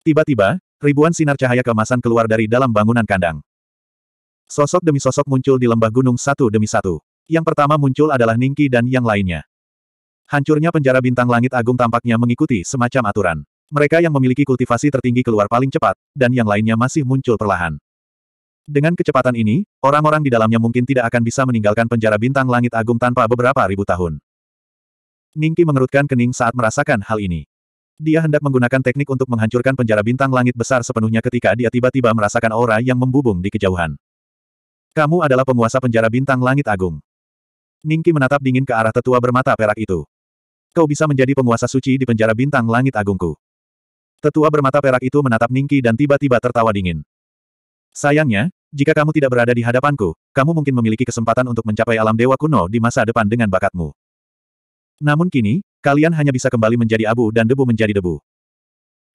Tiba-tiba, ribuan sinar cahaya kemasan keluar dari dalam bangunan kandang. Sosok demi sosok muncul di lembah gunung satu demi satu. Yang pertama muncul adalah Ningki dan yang lainnya. Hancurnya penjara bintang langit agung tampaknya mengikuti semacam aturan. Mereka yang memiliki kultivasi tertinggi keluar paling cepat, dan yang lainnya masih muncul perlahan. Dengan kecepatan ini, orang-orang di dalamnya mungkin tidak akan bisa meninggalkan penjara bintang langit agung tanpa beberapa ribu tahun. Ningki mengerutkan kening saat merasakan hal ini. Dia hendak menggunakan teknik untuk menghancurkan penjara bintang langit besar sepenuhnya ketika dia tiba-tiba merasakan aura yang membubung di kejauhan. Kamu adalah penguasa penjara bintang langit agung. Ningki menatap dingin ke arah tetua bermata perak itu. Kau bisa menjadi penguasa suci di penjara bintang langit agungku. Tetua bermata perak itu menatap Ningki dan tiba-tiba tertawa dingin. Sayangnya, jika kamu tidak berada di hadapanku, kamu mungkin memiliki kesempatan untuk mencapai alam dewa kuno di masa depan dengan bakatmu. Namun kini, Kalian hanya bisa kembali menjadi abu dan debu menjadi debu.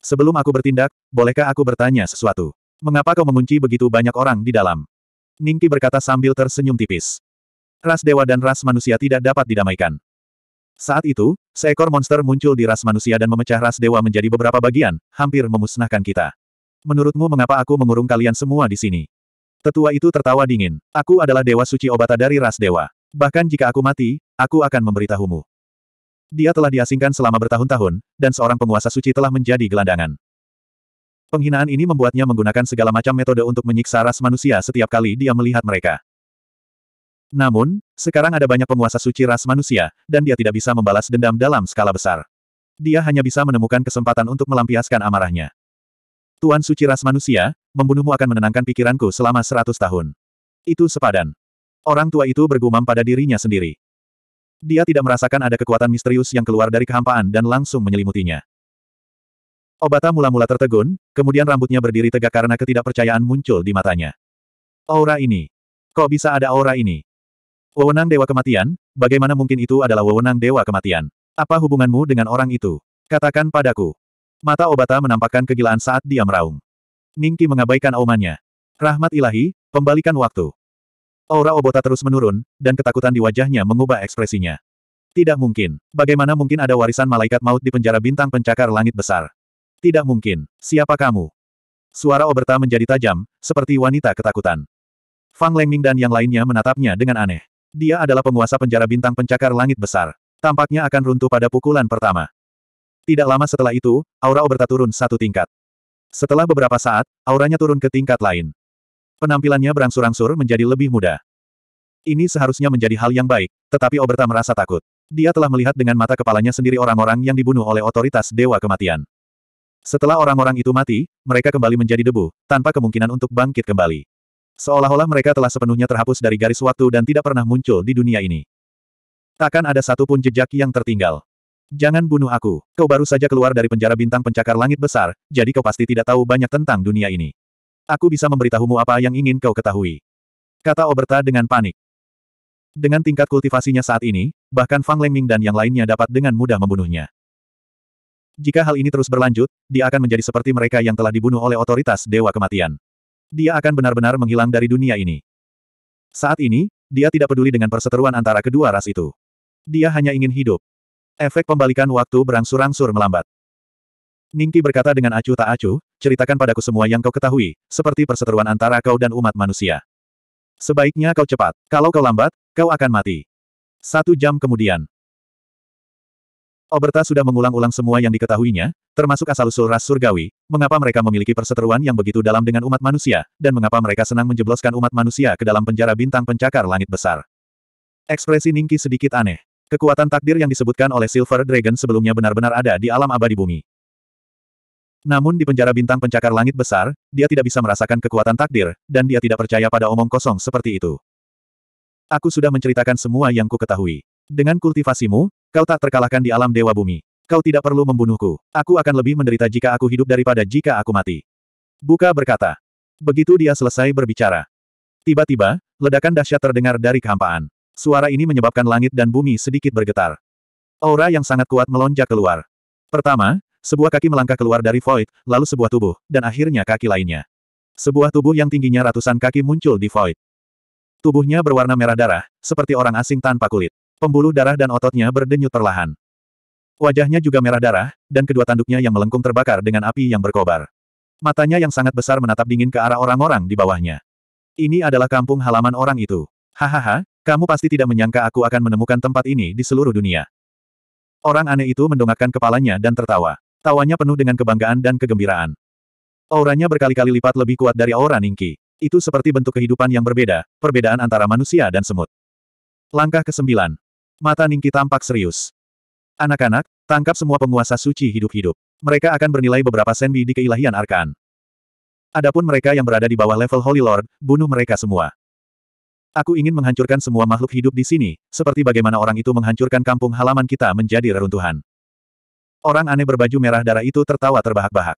Sebelum aku bertindak, bolehkah aku bertanya sesuatu? Mengapa kau mengunci begitu banyak orang di dalam? Ningki berkata sambil tersenyum tipis. Ras dewa dan ras manusia tidak dapat didamaikan. Saat itu, seekor monster muncul di ras manusia dan memecah ras dewa menjadi beberapa bagian, hampir memusnahkan kita. Menurutmu mengapa aku mengurung kalian semua di sini? Tetua itu tertawa dingin. Aku adalah dewa suci obata dari ras dewa. Bahkan jika aku mati, aku akan memberitahumu. Dia telah diasingkan selama bertahun-tahun, dan seorang penguasa suci telah menjadi gelandangan. Penghinaan ini membuatnya menggunakan segala macam metode untuk menyiksa ras manusia setiap kali dia melihat mereka. Namun, sekarang ada banyak penguasa suci ras manusia, dan dia tidak bisa membalas dendam dalam skala besar. Dia hanya bisa menemukan kesempatan untuk melampiaskan amarahnya. Tuan suci ras manusia, membunuhmu akan menenangkan pikiranku selama seratus tahun. Itu sepadan. Orang tua itu bergumam pada dirinya sendiri. Dia tidak merasakan ada kekuatan misterius yang keluar dari kehampaan dan langsung menyelimutinya. Obata mula-mula tertegun, kemudian rambutnya berdiri tegak karena ketidakpercayaan muncul di matanya. Aura ini. Kok bisa ada aura ini? Wewenang Dewa Kematian, bagaimana mungkin itu adalah wewenang Dewa Kematian? Apa hubunganmu dengan orang itu? Katakan padaku. Mata Obata menampakkan kegilaan saat dia meraung. Ningki mengabaikan aumannya. Rahmat ilahi, pembalikan waktu. Aura Obota terus menurun, dan ketakutan di wajahnya mengubah ekspresinya. Tidak mungkin. Bagaimana mungkin ada warisan malaikat maut di penjara bintang pencakar langit besar? Tidak mungkin. Siapa kamu? Suara Oberta menjadi tajam, seperti wanita ketakutan. Fang Lengming dan yang lainnya menatapnya dengan aneh. Dia adalah penguasa penjara bintang pencakar langit besar. Tampaknya akan runtuh pada pukulan pertama. Tidak lama setelah itu, aura Oberta turun satu tingkat. Setelah beberapa saat, auranya turun ke tingkat lain. Penampilannya berangsur-angsur menjadi lebih muda. Ini seharusnya menjadi hal yang baik, tetapi Oberta merasa takut. Dia telah melihat dengan mata kepalanya sendiri orang-orang yang dibunuh oleh otoritas Dewa Kematian. Setelah orang-orang itu mati, mereka kembali menjadi debu, tanpa kemungkinan untuk bangkit kembali. Seolah-olah mereka telah sepenuhnya terhapus dari garis waktu dan tidak pernah muncul di dunia ini. Takkan ada satupun jejak yang tertinggal. Jangan bunuh aku, kau baru saja keluar dari penjara bintang pencakar langit besar, jadi kau pasti tidak tahu banyak tentang dunia ini. Aku bisa memberitahumu apa yang ingin kau ketahui. Kata Oberta dengan panik. Dengan tingkat kultivasinya saat ini, bahkan Fang Lengming dan yang lainnya dapat dengan mudah membunuhnya. Jika hal ini terus berlanjut, dia akan menjadi seperti mereka yang telah dibunuh oleh otoritas Dewa Kematian. Dia akan benar-benar menghilang dari dunia ini. Saat ini, dia tidak peduli dengan perseteruan antara kedua ras itu. Dia hanya ingin hidup. Efek pembalikan waktu berangsur-angsur melambat. Ningki berkata dengan acuh tak acuh, ceritakan padaku semua yang kau ketahui, seperti perseteruan antara kau dan umat manusia. Sebaiknya kau cepat, kalau kau lambat, kau akan mati. Satu jam kemudian. Oberta sudah mengulang-ulang semua yang diketahuinya, termasuk asal-usul ras surgawi, mengapa mereka memiliki perseteruan yang begitu dalam dengan umat manusia, dan mengapa mereka senang menjebloskan umat manusia ke dalam penjara bintang pencakar langit besar. Ekspresi Ningki sedikit aneh. Kekuatan takdir yang disebutkan oleh Silver Dragon sebelumnya benar-benar ada di alam abadi bumi. Namun di penjara bintang pencakar langit besar, dia tidak bisa merasakan kekuatan takdir, dan dia tidak percaya pada omong kosong seperti itu. Aku sudah menceritakan semua yang ku ketahui. Dengan kultivasimu, kau tak terkalahkan di alam dewa bumi. Kau tidak perlu membunuhku. Aku akan lebih menderita jika aku hidup daripada jika aku mati. Buka berkata. Begitu dia selesai berbicara. Tiba-tiba, ledakan dahsyat terdengar dari kehampaan. Suara ini menyebabkan langit dan bumi sedikit bergetar. Aura yang sangat kuat melonjak keluar. Pertama, sebuah kaki melangkah keluar dari void, lalu sebuah tubuh, dan akhirnya kaki lainnya. Sebuah tubuh yang tingginya ratusan kaki muncul di void. Tubuhnya berwarna merah darah, seperti orang asing tanpa kulit. Pembuluh darah dan ototnya berdenyut perlahan. Wajahnya juga merah darah, dan kedua tanduknya yang melengkung terbakar dengan api yang berkobar. Matanya yang sangat besar menatap dingin ke arah orang-orang di bawahnya. Ini adalah kampung halaman orang itu. Hahaha, kamu pasti tidak menyangka aku akan menemukan tempat ini di seluruh dunia. Orang aneh itu mendongakkan kepalanya dan tertawa. Tawanya penuh dengan kebanggaan dan kegembiraan. Auranya berkali-kali lipat lebih kuat dari aura Ningki. Itu seperti bentuk kehidupan yang berbeda, perbedaan antara manusia dan semut. Langkah ke-9. Mata Ningki tampak serius. Anak-anak, tangkap semua penguasa suci hidup-hidup. Mereka akan bernilai beberapa senbi di keilahian Arkan. Adapun mereka yang berada di bawah level Holy Lord, bunuh mereka semua. Aku ingin menghancurkan semua makhluk hidup di sini, seperti bagaimana orang itu menghancurkan kampung halaman kita menjadi reruntuhan. Orang aneh berbaju merah darah itu tertawa terbahak-bahak.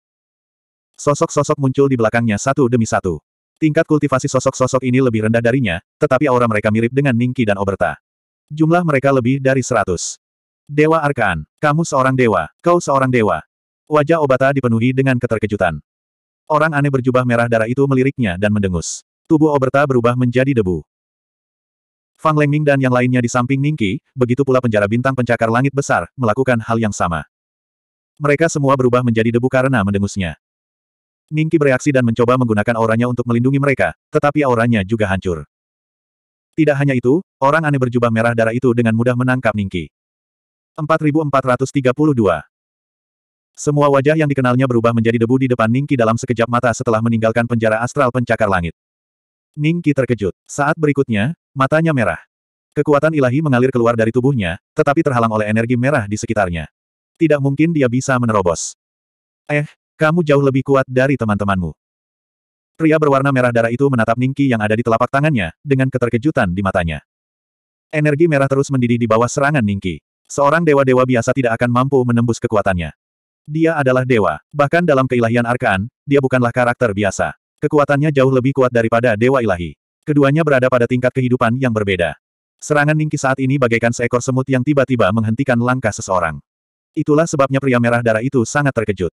Sosok-sosok muncul di belakangnya satu demi satu. Tingkat kultivasi sosok-sosok ini lebih rendah darinya, tetapi aura mereka mirip dengan Ningki dan Oberta. Jumlah mereka lebih dari seratus. Dewa Arkaan, kamu seorang dewa, kau seorang dewa. Wajah Obata dipenuhi dengan keterkejutan. Orang aneh berjubah merah darah itu meliriknya dan mendengus. Tubuh Oberta berubah menjadi debu. Fang Lengming dan yang lainnya di samping Ningki, begitu pula penjara bintang pencakar langit besar, melakukan hal yang sama. Mereka semua berubah menjadi debu karena mendengusnya. Ningki bereaksi dan mencoba menggunakan auranya untuk melindungi mereka, tetapi auranya juga hancur. Tidak hanya itu, orang aneh berjubah merah darah itu dengan mudah menangkap Ningki. 4432 Semua wajah yang dikenalnya berubah menjadi debu di depan Ningki dalam sekejap mata setelah meninggalkan penjara astral pencakar langit. Ningki terkejut. Saat berikutnya, matanya merah. Kekuatan ilahi mengalir keluar dari tubuhnya, tetapi terhalang oleh energi merah di sekitarnya. Tidak mungkin dia bisa menerobos. Eh, kamu jauh lebih kuat dari teman-temanmu. Pria berwarna merah darah itu menatap Ningki yang ada di telapak tangannya, dengan keterkejutan di matanya. Energi merah terus mendidih di bawah serangan Ningki. Seorang dewa-dewa biasa tidak akan mampu menembus kekuatannya. Dia adalah dewa, bahkan dalam keilahian arkaan, dia bukanlah karakter biasa. Kekuatannya jauh lebih kuat daripada dewa ilahi. Keduanya berada pada tingkat kehidupan yang berbeda. Serangan Ningki saat ini bagaikan seekor semut yang tiba-tiba menghentikan langkah seseorang. Itulah sebabnya pria merah darah itu sangat terkejut.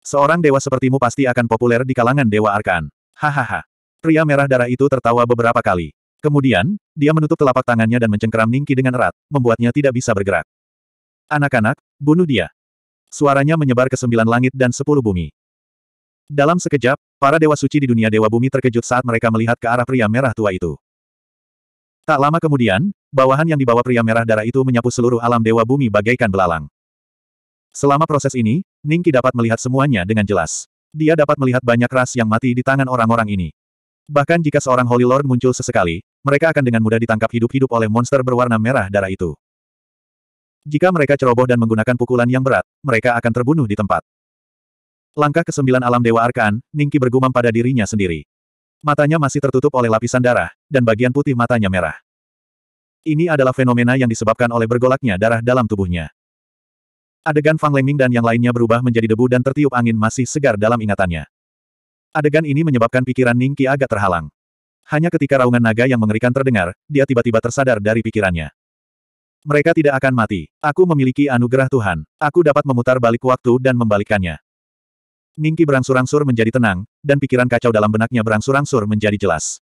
Seorang dewa sepertimu pasti akan populer di kalangan dewa arkan. Hahaha. Pria merah darah itu tertawa beberapa kali. Kemudian, dia menutup telapak tangannya dan mencengkeram Ningki dengan erat, membuatnya tidak bisa bergerak. Anak-anak, bunuh dia. Suaranya menyebar ke sembilan langit dan sepuluh bumi. Dalam sekejap, para dewa suci di dunia dewa bumi terkejut saat mereka melihat ke arah pria merah tua itu. Tak lama kemudian, bawahan yang dibawa pria merah darah itu menyapu seluruh alam dewa bumi bagaikan belalang. Selama proses ini, Ningki dapat melihat semuanya dengan jelas. Dia dapat melihat banyak ras yang mati di tangan orang-orang ini. Bahkan jika seorang Holy Lord muncul sesekali, mereka akan dengan mudah ditangkap hidup-hidup oleh monster berwarna merah darah itu. Jika mereka ceroboh dan menggunakan pukulan yang berat, mereka akan terbunuh di tempat. Langkah kesembilan alam Dewa Arkan, Ningki bergumam pada dirinya sendiri. Matanya masih tertutup oleh lapisan darah, dan bagian putih matanya merah. Ini adalah fenomena yang disebabkan oleh bergolaknya darah dalam tubuhnya. Adegan Fang Lengming dan yang lainnya berubah menjadi debu dan tertiup angin masih segar dalam ingatannya. Adegan ini menyebabkan pikiran Ningki agak terhalang. Hanya ketika raungan naga yang mengerikan terdengar, dia tiba-tiba tersadar dari pikirannya. Mereka tidak akan mati. Aku memiliki anugerah Tuhan. Aku dapat memutar balik waktu dan membalikannya. Ningki berangsur-angsur menjadi tenang, dan pikiran kacau dalam benaknya berangsur-angsur menjadi jelas.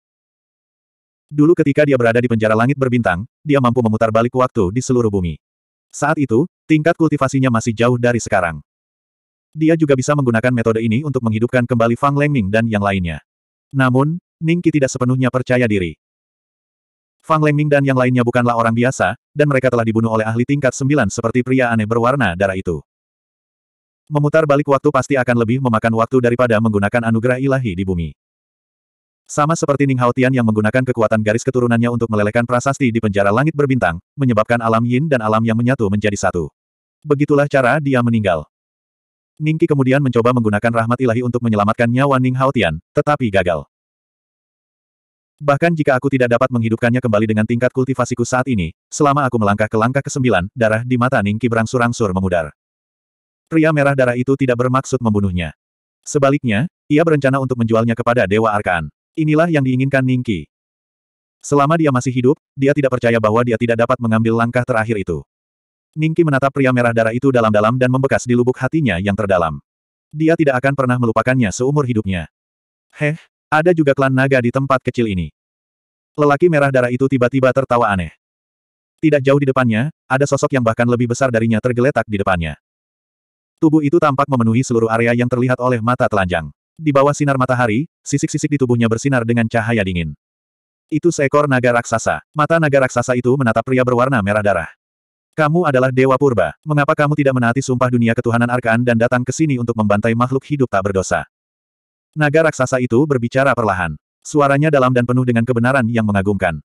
Dulu ketika dia berada di penjara langit berbintang, dia mampu memutar balik waktu di seluruh bumi. Saat itu, tingkat kultivasinya masih jauh dari sekarang. Dia juga bisa menggunakan metode ini untuk menghidupkan kembali Fang Lengming dan yang lainnya. Namun, Ningki tidak sepenuhnya percaya diri. Fang Lengming dan yang lainnya bukanlah orang biasa, dan mereka telah dibunuh oleh ahli tingkat sembilan seperti pria aneh berwarna darah itu. Memutar balik waktu pasti akan lebih memakan waktu daripada menggunakan anugerah ilahi di bumi. Sama seperti Ning Haotian yang menggunakan kekuatan garis keturunannya untuk melelehkan prasasti di penjara langit berbintang, menyebabkan alam yin dan alam yang menyatu menjadi satu. Begitulah cara dia meninggal. Ning Qi kemudian mencoba menggunakan rahmat ilahi untuk menyelamatkan nyawa Ning Haotian, tetapi gagal. Bahkan jika aku tidak dapat menghidupkannya kembali dengan tingkat kultivasiku saat ini, selama aku melangkah ke langkah ke-9, darah di mata Ning Qi berangsur-angsur memudar. Pria merah darah itu tidak bermaksud membunuhnya. Sebaliknya, ia berencana untuk menjualnya kepada Dewa Arkaan. Inilah yang diinginkan Ningki. Selama dia masih hidup, dia tidak percaya bahwa dia tidak dapat mengambil langkah terakhir itu. Ningki menatap pria merah darah itu dalam-dalam dan membekas di lubuk hatinya yang terdalam. Dia tidak akan pernah melupakannya seumur hidupnya. Heh, ada juga klan naga di tempat kecil ini. Lelaki merah darah itu tiba-tiba tertawa aneh. Tidak jauh di depannya, ada sosok yang bahkan lebih besar darinya tergeletak di depannya. Tubuh itu tampak memenuhi seluruh area yang terlihat oleh mata telanjang. Di bawah sinar matahari, sisik-sisik di tubuhnya bersinar dengan cahaya dingin. Itu seekor naga raksasa. Mata naga raksasa itu menatap pria berwarna merah darah. Kamu adalah Dewa Purba. Mengapa kamu tidak menaati sumpah dunia ketuhanan Arkaan dan datang ke sini untuk membantai makhluk hidup tak berdosa? Naga raksasa itu berbicara perlahan. Suaranya dalam dan penuh dengan kebenaran yang mengagumkan.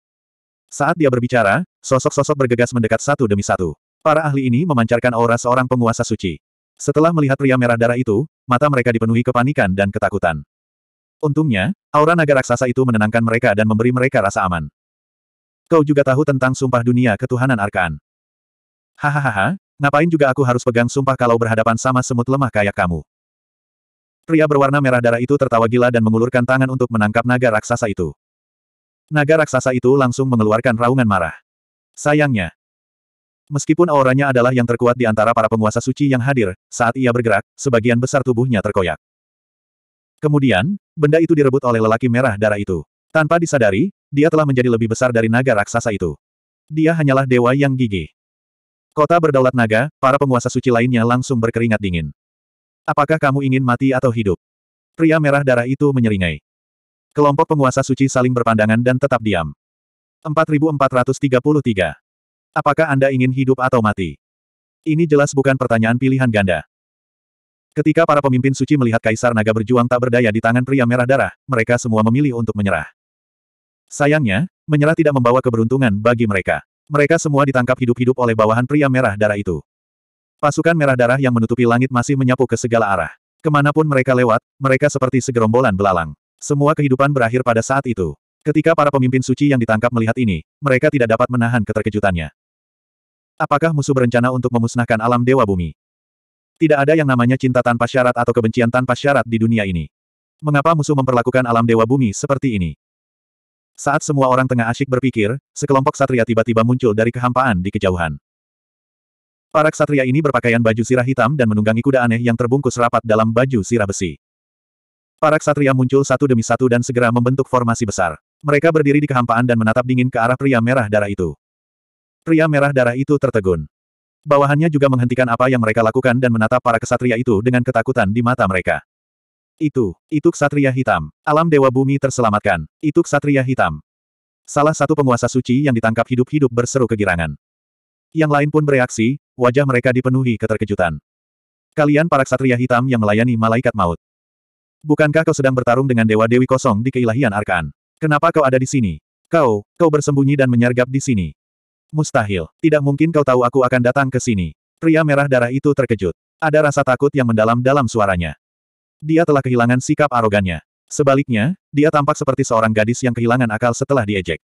Saat dia berbicara, sosok-sosok bergegas mendekat satu demi satu. Para ahli ini memancarkan aura seorang penguasa suci. Setelah melihat pria merah darah itu, mata mereka dipenuhi kepanikan dan ketakutan. Untungnya, aura naga raksasa itu menenangkan mereka dan memberi mereka rasa aman. Kau juga tahu tentang sumpah dunia ketuhanan Arkan? Hahaha, ngapain juga aku harus pegang sumpah kalau berhadapan sama semut lemah kayak kamu. Pria berwarna merah darah itu tertawa gila dan mengulurkan tangan untuk menangkap naga raksasa itu. Naga raksasa itu langsung mengeluarkan raungan marah. Sayangnya, Meskipun auranya adalah yang terkuat di antara para penguasa suci yang hadir, saat ia bergerak, sebagian besar tubuhnya terkoyak. Kemudian, benda itu direbut oleh lelaki merah darah itu. Tanpa disadari, dia telah menjadi lebih besar dari naga raksasa itu. Dia hanyalah dewa yang gigih. Kota berdaulat naga, para penguasa suci lainnya langsung berkeringat dingin. Apakah kamu ingin mati atau hidup? Pria merah darah itu menyeringai. Kelompok penguasa suci saling berpandangan dan tetap diam. 4433 Apakah Anda ingin hidup atau mati? Ini jelas bukan pertanyaan pilihan ganda. Ketika para pemimpin suci melihat Kaisar Naga berjuang tak berdaya di tangan pria merah darah, mereka semua memilih untuk menyerah. Sayangnya, menyerah tidak membawa keberuntungan bagi mereka. Mereka semua ditangkap hidup-hidup oleh bawahan pria merah darah itu. Pasukan merah darah yang menutupi langit masih menyapu ke segala arah. Kemanapun mereka lewat, mereka seperti segerombolan belalang. Semua kehidupan berakhir pada saat itu. Ketika para pemimpin suci yang ditangkap melihat ini, mereka tidak dapat menahan keterkejutannya. Apakah musuh berencana untuk memusnahkan alam dewa bumi? Tidak ada yang namanya cinta tanpa syarat atau kebencian tanpa syarat di dunia ini. Mengapa musuh memperlakukan alam dewa bumi seperti ini? Saat semua orang tengah asyik berpikir, sekelompok satria tiba-tiba muncul dari kehampaan di kejauhan. Para ksatria ini berpakaian baju sirah hitam dan menunggangi kuda aneh yang terbungkus rapat dalam baju sirah besi. Para ksatria muncul satu demi satu dan segera membentuk formasi besar. Mereka berdiri di kehampaan dan menatap dingin ke arah pria merah darah itu. Pria merah darah itu tertegun. Bawahannya juga menghentikan apa yang mereka lakukan dan menatap para kesatria itu dengan ketakutan di mata mereka. Itu, itu kesatria hitam. Alam Dewa Bumi terselamatkan. Itu kesatria hitam. Salah satu penguasa suci yang ditangkap hidup-hidup berseru kegirangan. Yang lain pun bereaksi, wajah mereka dipenuhi keterkejutan. Kalian para kesatria hitam yang melayani malaikat maut. Bukankah kau sedang bertarung dengan Dewa Dewi Kosong di keilahian Arkan? Kenapa kau ada di sini? Kau, kau bersembunyi dan menyergap di sini. Mustahil. Tidak mungkin kau tahu aku akan datang ke sini. Pria merah darah itu terkejut. Ada rasa takut yang mendalam dalam suaranya. Dia telah kehilangan sikap arogannya. Sebaliknya, dia tampak seperti seorang gadis yang kehilangan akal setelah diejek.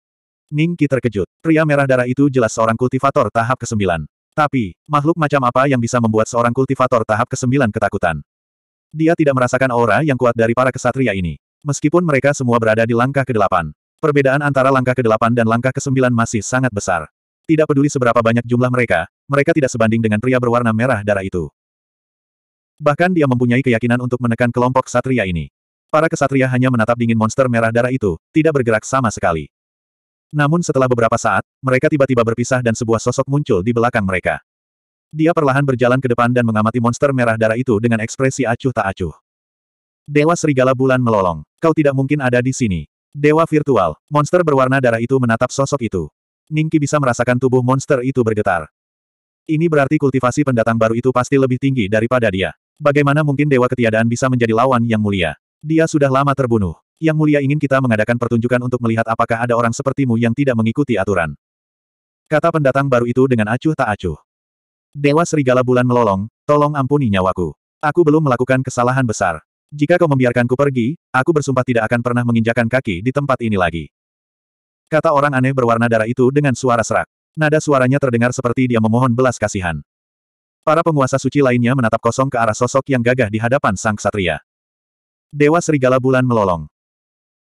Ning terkejut. Pria merah darah itu jelas seorang kultivator tahap ke-9. Tapi, makhluk macam apa yang bisa membuat seorang kultivator tahap ke-9 ketakutan? Dia tidak merasakan aura yang kuat dari para kesatria ini. Meskipun mereka semua berada di langkah ke-8. Perbedaan antara langkah ke-8 dan langkah ke-9 masih sangat besar. Tidak peduli seberapa banyak jumlah mereka, mereka tidak sebanding dengan pria berwarna merah darah itu. Bahkan dia mempunyai keyakinan untuk menekan kelompok satria ini. Para kesatria hanya menatap dingin monster merah darah itu, tidak bergerak sama sekali. Namun setelah beberapa saat, mereka tiba-tiba berpisah dan sebuah sosok muncul di belakang mereka. Dia perlahan berjalan ke depan dan mengamati monster merah darah itu dengan ekspresi acuh tak acuh. Dewa Serigala Bulan melolong. Kau tidak mungkin ada di sini. Dewa virtual, monster berwarna darah itu menatap sosok itu. Ningki bisa merasakan tubuh monster itu bergetar. Ini berarti kultivasi pendatang baru itu pasti lebih tinggi daripada dia. Bagaimana mungkin Dewa Ketiadaan bisa menjadi lawan yang mulia? Dia sudah lama terbunuh. Yang mulia ingin kita mengadakan pertunjukan untuk melihat apakah ada orang sepertimu yang tidak mengikuti aturan. Kata pendatang baru itu dengan acuh tak acuh. Dewa Serigala Bulan melolong, tolong ampuni nyawaku. Aku belum melakukan kesalahan besar. Jika kau membiarkanku pergi, aku bersumpah tidak akan pernah menginjakan kaki di tempat ini lagi. Kata orang aneh berwarna darah itu dengan suara serak. Nada suaranya terdengar seperti dia memohon belas kasihan. Para penguasa suci lainnya menatap kosong ke arah sosok yang gagah di hadapan sang ksatria. Dewa Serigala Bulan melolong.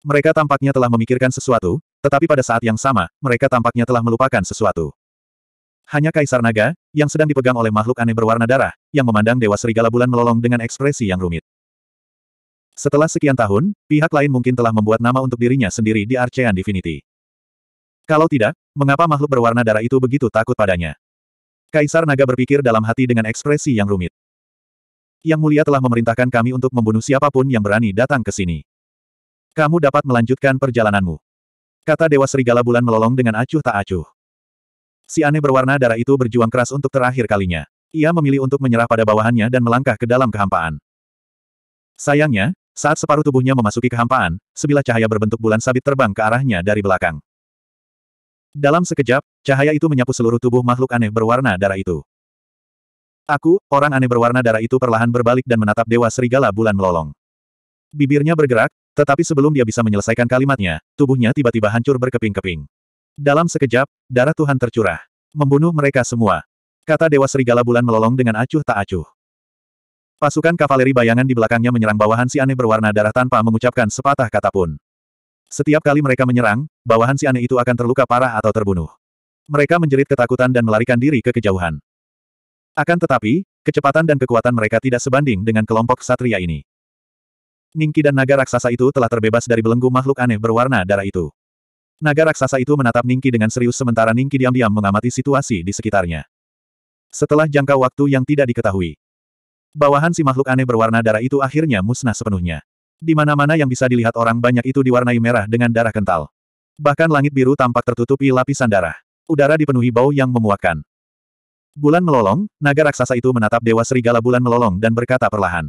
Mereka tampaknya telah memikirkan sesuatu, tetapi pada saat yang sama, mereka tampaknya telah melupakan sesuatu. Hanya Kaisar Naga, yang sedang dipegang oleh makhluk aneh berwarna darah, yang memandang Dewa Serigala Bulan melolong dengan ekspresi yang rumit. Setelah sekian tahun, pihak lain mungkin telah membuat nama untuk dirinya sendiri di Archean Divinity. Kalau tidak, mengapa makhluk berwarna darah itu begitu takut padanya? Kaisar Naga berpikir dalam hati dengan ekspresi yang rumit. Yang Mulia telah memerintahkan kami untuk membunuh siapapun yang berani datang ke sini. Kamu dapat melanjutkan perjalananmu. Kata Dewa Serigala Bulan melolong dengan acuh tak acuh. Si aneh berwarna darah itu berjuang keras untuk terakhir kalinya. Ia memilih untuk menyerah pada bawahannya dan melangkah ke dalam kehampaan. Sayangnya, saat separuh tubuhnya memasuki kehampaan, sebilah cahaya berbentuk bulan sabit terbang ke arahnya dari belakang. Dalam sekejap, cahaya itu menyapu seluruh tubuh makhluk aneh berwarna darah itu. Aku, orang aneh berwarna darah itu perlahan berbalik dan menatap Dewa Serigala Bulan Melolong. Bibirnya bergerak, tetapi sebelum dia bisa menyelesaikan kalimatnya, tubuhnya tiba-tiba hancur berkeping-keping. Dalam sekejap, darah Tuhan tercurah. Membunuh mereka semua. Kata Dewa Serigala Bulan melolong dengan acuh tak acuh. Pasukan kavaleri bayangan di belakangnya menyerang bawahan si aneh berwarna darah tanpa mengucapkan sepatah kata pun. Setiap kali mereka menyerang, bawahan si aneh itu akan terluka parah atau terbunuh. Mereka menjerit ketakutan dan melarikan diri ke kejauhan. Akan tetapi, kecepatan dan kekuatan mereka tidak sebanding dengan kelompok satria ini. Ningki dan naga raksasa itu telah terbebas dari belenggu makhluk aneh berwarna darah itu. Naga raksasa itu menatap Ningki dengan serius sementara Ningki diam-diam mengamati situasi di sekitarnya. Setelah jangka waktu yang tidak diketahui, bawahan si makhluk aneh berwarna darah itu akhirnya musnah sepenuhnya. Di mana-mana yang bisa dilihat orang banyak itu diwarnai merah dengan darah kental. Bahkan langit biru tampak tertutupi lapisan darah. Udara dipenuhi bau yang memuakkan. Bulan melolong, naga raksasa itu menatap Dewa Serigala Bulan melolong dan berkata perlahan.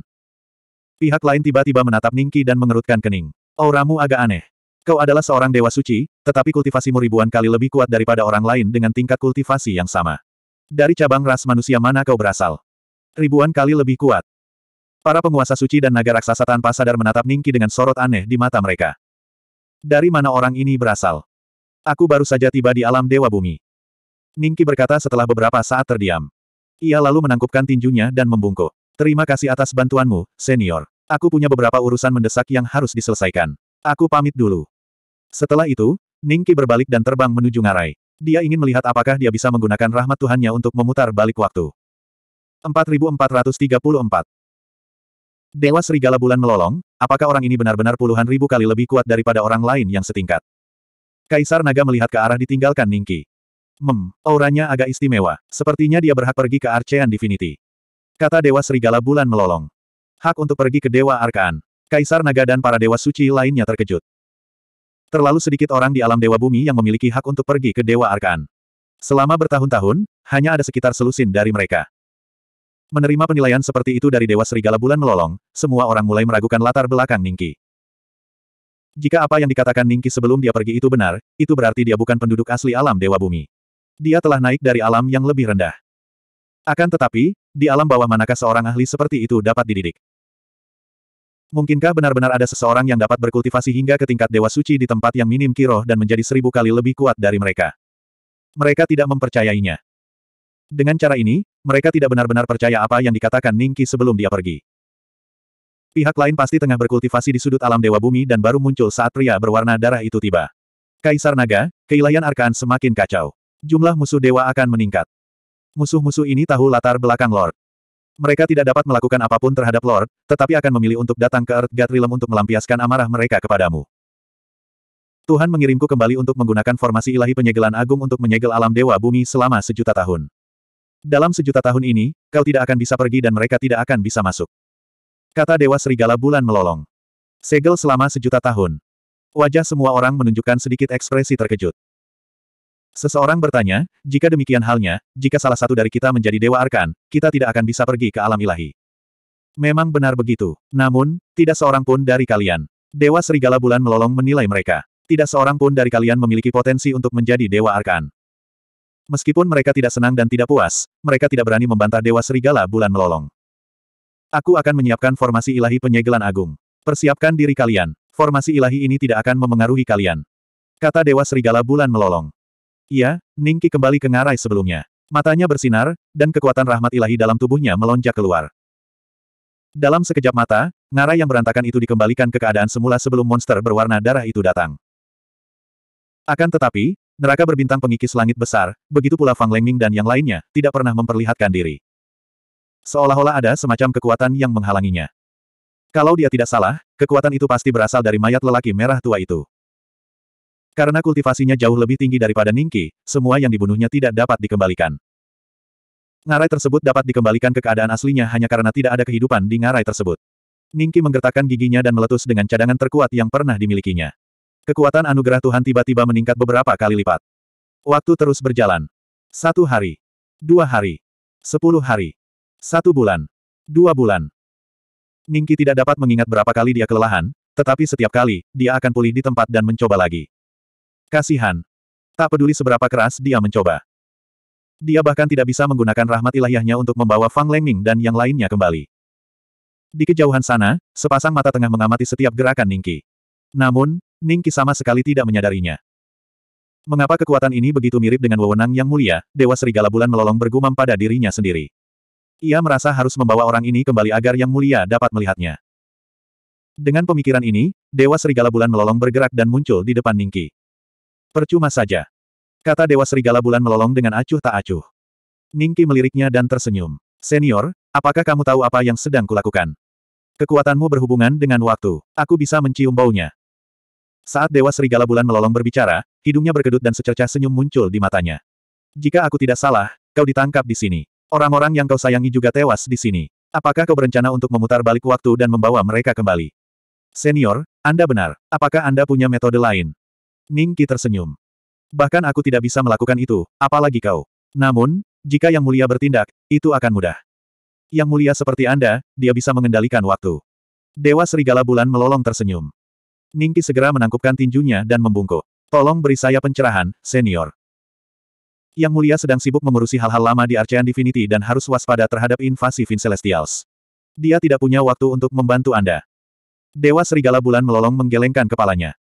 Pihak lain tiba-tiba menatap Ningki dan mengerutkan kening. Auramu agak aneh. Kau adalah seorang dewa suci, tetapi kultivasimu ribuan kali lebih kuat daripada orang lain dengan tingkat kultivasi yang sama. Dari cabang ras manusia mana kau berasal? Ribuan kali lebih kuat. Para penguasa suci dan naga raksasa tanpa sadar menatap Ningki dengan sorot aneh di mata mereka. Dari mana orang ini berasal? Aku baru saja tiba di alam Dewa Bumi. Ningki berkata setelah beberapa saat terdiam. Ia lalu menangkupkan tinjunya dan membungkuk. Terima kasih atas bantuanmu, senior. Aku punya beberapa urusan mendesak yang harus diselesaikan. Aku pamit dulu. Setelah itu, Ningki berbalik dan terbang menuju ngarai. Dia ingin melihat apakah dia bisa menggunakan rahmat Tuhannya untuk memutar balik waktu. 4434 Dewa Serigala Bulan melolong, apakah orang ini benar-benar puluhan ribu kali lebih kuat daripada orang lain yang setingkat? Kaisar Naga melihat ke arah ditinggalkan Ningki. Mem, auranya agak istimewa, sepertinya dia berhak pergi ke Archean Divinity. Kata Dewa Serigala Bulan melolong. Hak untuk pergi ke Dewa Arkaan. Kaisar Naga dan para Dewa Suci lainnya terkejut. Terlalu sedikit orang di alam Dewa Bumi yang memiliki hak untuk pergi ke Dewa Arkaan. Selama bertahun-tahun, hanya ada sekitar selusin dari mereka. Menerima penilaian seperti itu dari Dewa Serigala Bulan Melolong, semua orang mulai meragukan latar belakang Ningki. Jika apa yang dikatakan Ningki sebelum dia pergi itu benar, itu berarti dia bukan penduduk asli alam Dewa Bumi. Dia telah naik dari alam yang lebih rendah. Akan tetapi, di alam bawah manakah seorang ahli seperti itu dapat dididik? Mungkinkah benar-benar ada seseorang yang dapat berkultivasi hingga ke tingkat dewa suci di tempat yang minim kiroh dan menjadi seribu kali lebih kuat dari mereka? Mereka tidak mempercayainya. Dengan cara ini, mereka tidak benar-benar percaya apa yang dikatakan Ningki sebelum dia pergi. Pihak lain pasti tengah berkultivasi di sudut alam dewa bumi dan baru muncul saat pria berwarna darah itu tiba. Kaisar Naga, keilayan arkan semakin kacau. Jumlah musuh dewa akan meningkat. Musuh-musuh ini tahu latar belakang Lord. Mereka tidak dapat melakukan apapun terhadap Lord, tetapi akan memilih untuk datang ke Earth God Realm untuk melampiaskan amarah mereka kepadamu. Tuhan mengirimku kembali untuk menggunakan formasi ilahi penyegelan agung untuk menyegel alam dewa bumi selama sejuta tahun. Dalam sejuta tahun ini, kau tidak akan bisa pergi dan mereka tidak akan bisa masuk. Kata Dewa Serigala Bulan melolong. Segel selama sejuta tahun. Wajah semua orang menunjukkan sedikit ekspresi terkejut. Seseorang bertanya, jika demikian halnya, jika salah satu dari kita menjadi Dewa Arkan, kita tidak akan bisa pergi ke alam ilahi. Memang benar begitu. Namun, tidak seorang pun dari kalian. Dewa Serigala Bulan melolong menilai mereka. Tidak seorang pun dari kalian memiliki potensi untuk menjadi Dewa Arkan. Meskipun mereka tidak senang dan tidak puas, mereka tidak berani membantah Dewa Serigala Bulan Melolong. Aku akan menyiapkan formasi ilahi penyegelan agung. Persiapkan diri kalian. Formasi ilahi ini tidak akan memengaruhi kalian. Kata Dewa Serigala Bulan Melolong. Iya, Ningki kembali ke ngarai sebelumnya. Matanya bersinar, dan kekuatan rahmat ilahi dalam tubuhnya melonjak keluar. Dalam sekejap mata, ngarai yang berantakan itu dikembalikan ke keadaan semula sebelum monster berwarna darah itu datang. Akan tetapi, Neraka berbintang pengikis langit besar, begitu pula Fang Lengming dan yang lainnya, tidak pernah memperlihatkan diri. Seolah-olah ada semacam kekuatan yang menghalanginya. Kalau dia tidak salah, kekuatan itu pasti berasal dari mayat lelaki merah tua itu. Karena kultivasinya jauh lebih tinggi daripada Ningki, semua yang dibunuhnya tidak dapat dikembalikan. Ngarai tersebut dapat dikembalikan ke keadaan aslinya hanya karena tidak ada kehidupan di ngarai tersebut. Ningki menggertakkan giginya dan meletus dengan cadangan terkuat yang pernah dimilikinya. Kekuatan anugerah Tuhan tiba-tiba meningkat beberapa kali lipat. Waktu terus berjalan. Satu hari. Dua hari. Sepuluh hari. Satu bulan. Dua bulan. Ningki tidak dapat mengingat berapa kali dia kelelahan, tetapi setiap kali, dia akan pulih di tempat dan mencoba lagi. Kasihan. Tak peduli seberapa keras dia mencoba. Dia bahkan tidak bisa menggunakan rahmat ilahiyahnya untuk membawa Fang Lengming dan yang lainnya kembali. Di kejauhan sana, sepasang mata tengah mengamati setiap gerakan Ningki. Namun, Ningki sama sekali tidak menyadarinya. Mengapa kekuatan ini begitu mirip dengan wewenang yang mulia, Dewa Serigala Bulan melolong bergumam pada dirinya sendiri. Ia merasa harus membawa orang ini kembali agar yang mulia dapat melihatnya. Dengan pemikiran ini, Dewa Serigala Bulan melolong bergerak dan muncul di depan Ningki. Percuma saja. Kata Dewa Serigala Bulan melolong dengan acuh tak acuh. Ningki meliriknya dan tersenyum. Senior, apakah kamu tahu apa yang sedang kulakukan? Kekuatanmu berhubungan dengan waktu. Aku bisa mencium baunya. Saat Dewa Serigala Bulan melolong berbicara, hidungnya berkedut dan secerca senyum muncul di matanya. Jika aku tidak salah, kau ditangkap di sini. Orang-orang yang kau sayangi juga tewas di sini. Apakah kau berencana untuk memutar balik waktu dan membawa mereka kembali? Senior, Anda benar. Apakah Anda punya metode lain? Ningki tersenyum. Bahkan aku tidak bisa melakukan itu, apalagi kau. Namun, jika Yang Mulia bertindak, itu akan mudah. Yang Mulia seperti Anda, dia bisa mengendalikan waktu. Dewa Serigala Bulan melolong tersenyum. Ningki segera menangkupkan tinjunya dan membungkuk. Tolong beri saya pencerahan, senior. Yang mulia sedang sibuk mengurusi hal-hal lama di Archean Divinity dan harus waspada terhadap invasi Vin Celestials. Dia tidak punya waktu untuk membantu Anda. Dewa Serigala Bulan melolong menggelengkan kepalanya.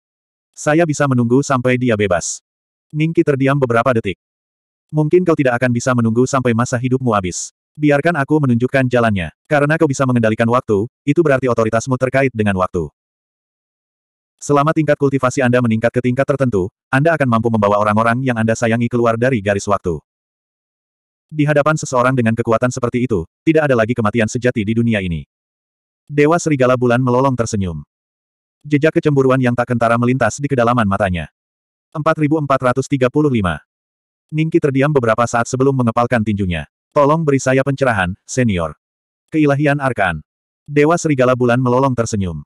Saya bisa menunggu sampai dia bebas. Ningki terdiam beberapa detik. Mungkin kau tidak akan bisa menunggu sampai masa hidupmu habis. Biarkan aku menunjukkan jalannya. Karena kau bisa mengendalikan waktu, itu berarti otoritasmu terkait dengan waktu. Selama tingkat kultivasi Anda meningkat ke tingkat tertentu, Anda akan mampu membawa orang-orang yang Anda sayangi keluar dari garis waktu. Di hadapan seseorang dengan kekuatan seperti itu, tidak ada lagi kematian sejati di dunia ini. Dewa Serigala Bulan melolong tersenyum. Jejak kecemburuan yang tak kentara melintas di kedalaman matanya. 4435. Ningki terdiam beberapa saat sebelum mengepalkan tinjunya. Tolong beri saya pencerahan, senior. Keilahian Arkan. Dewa Serigala Bulan melolong tersenyum.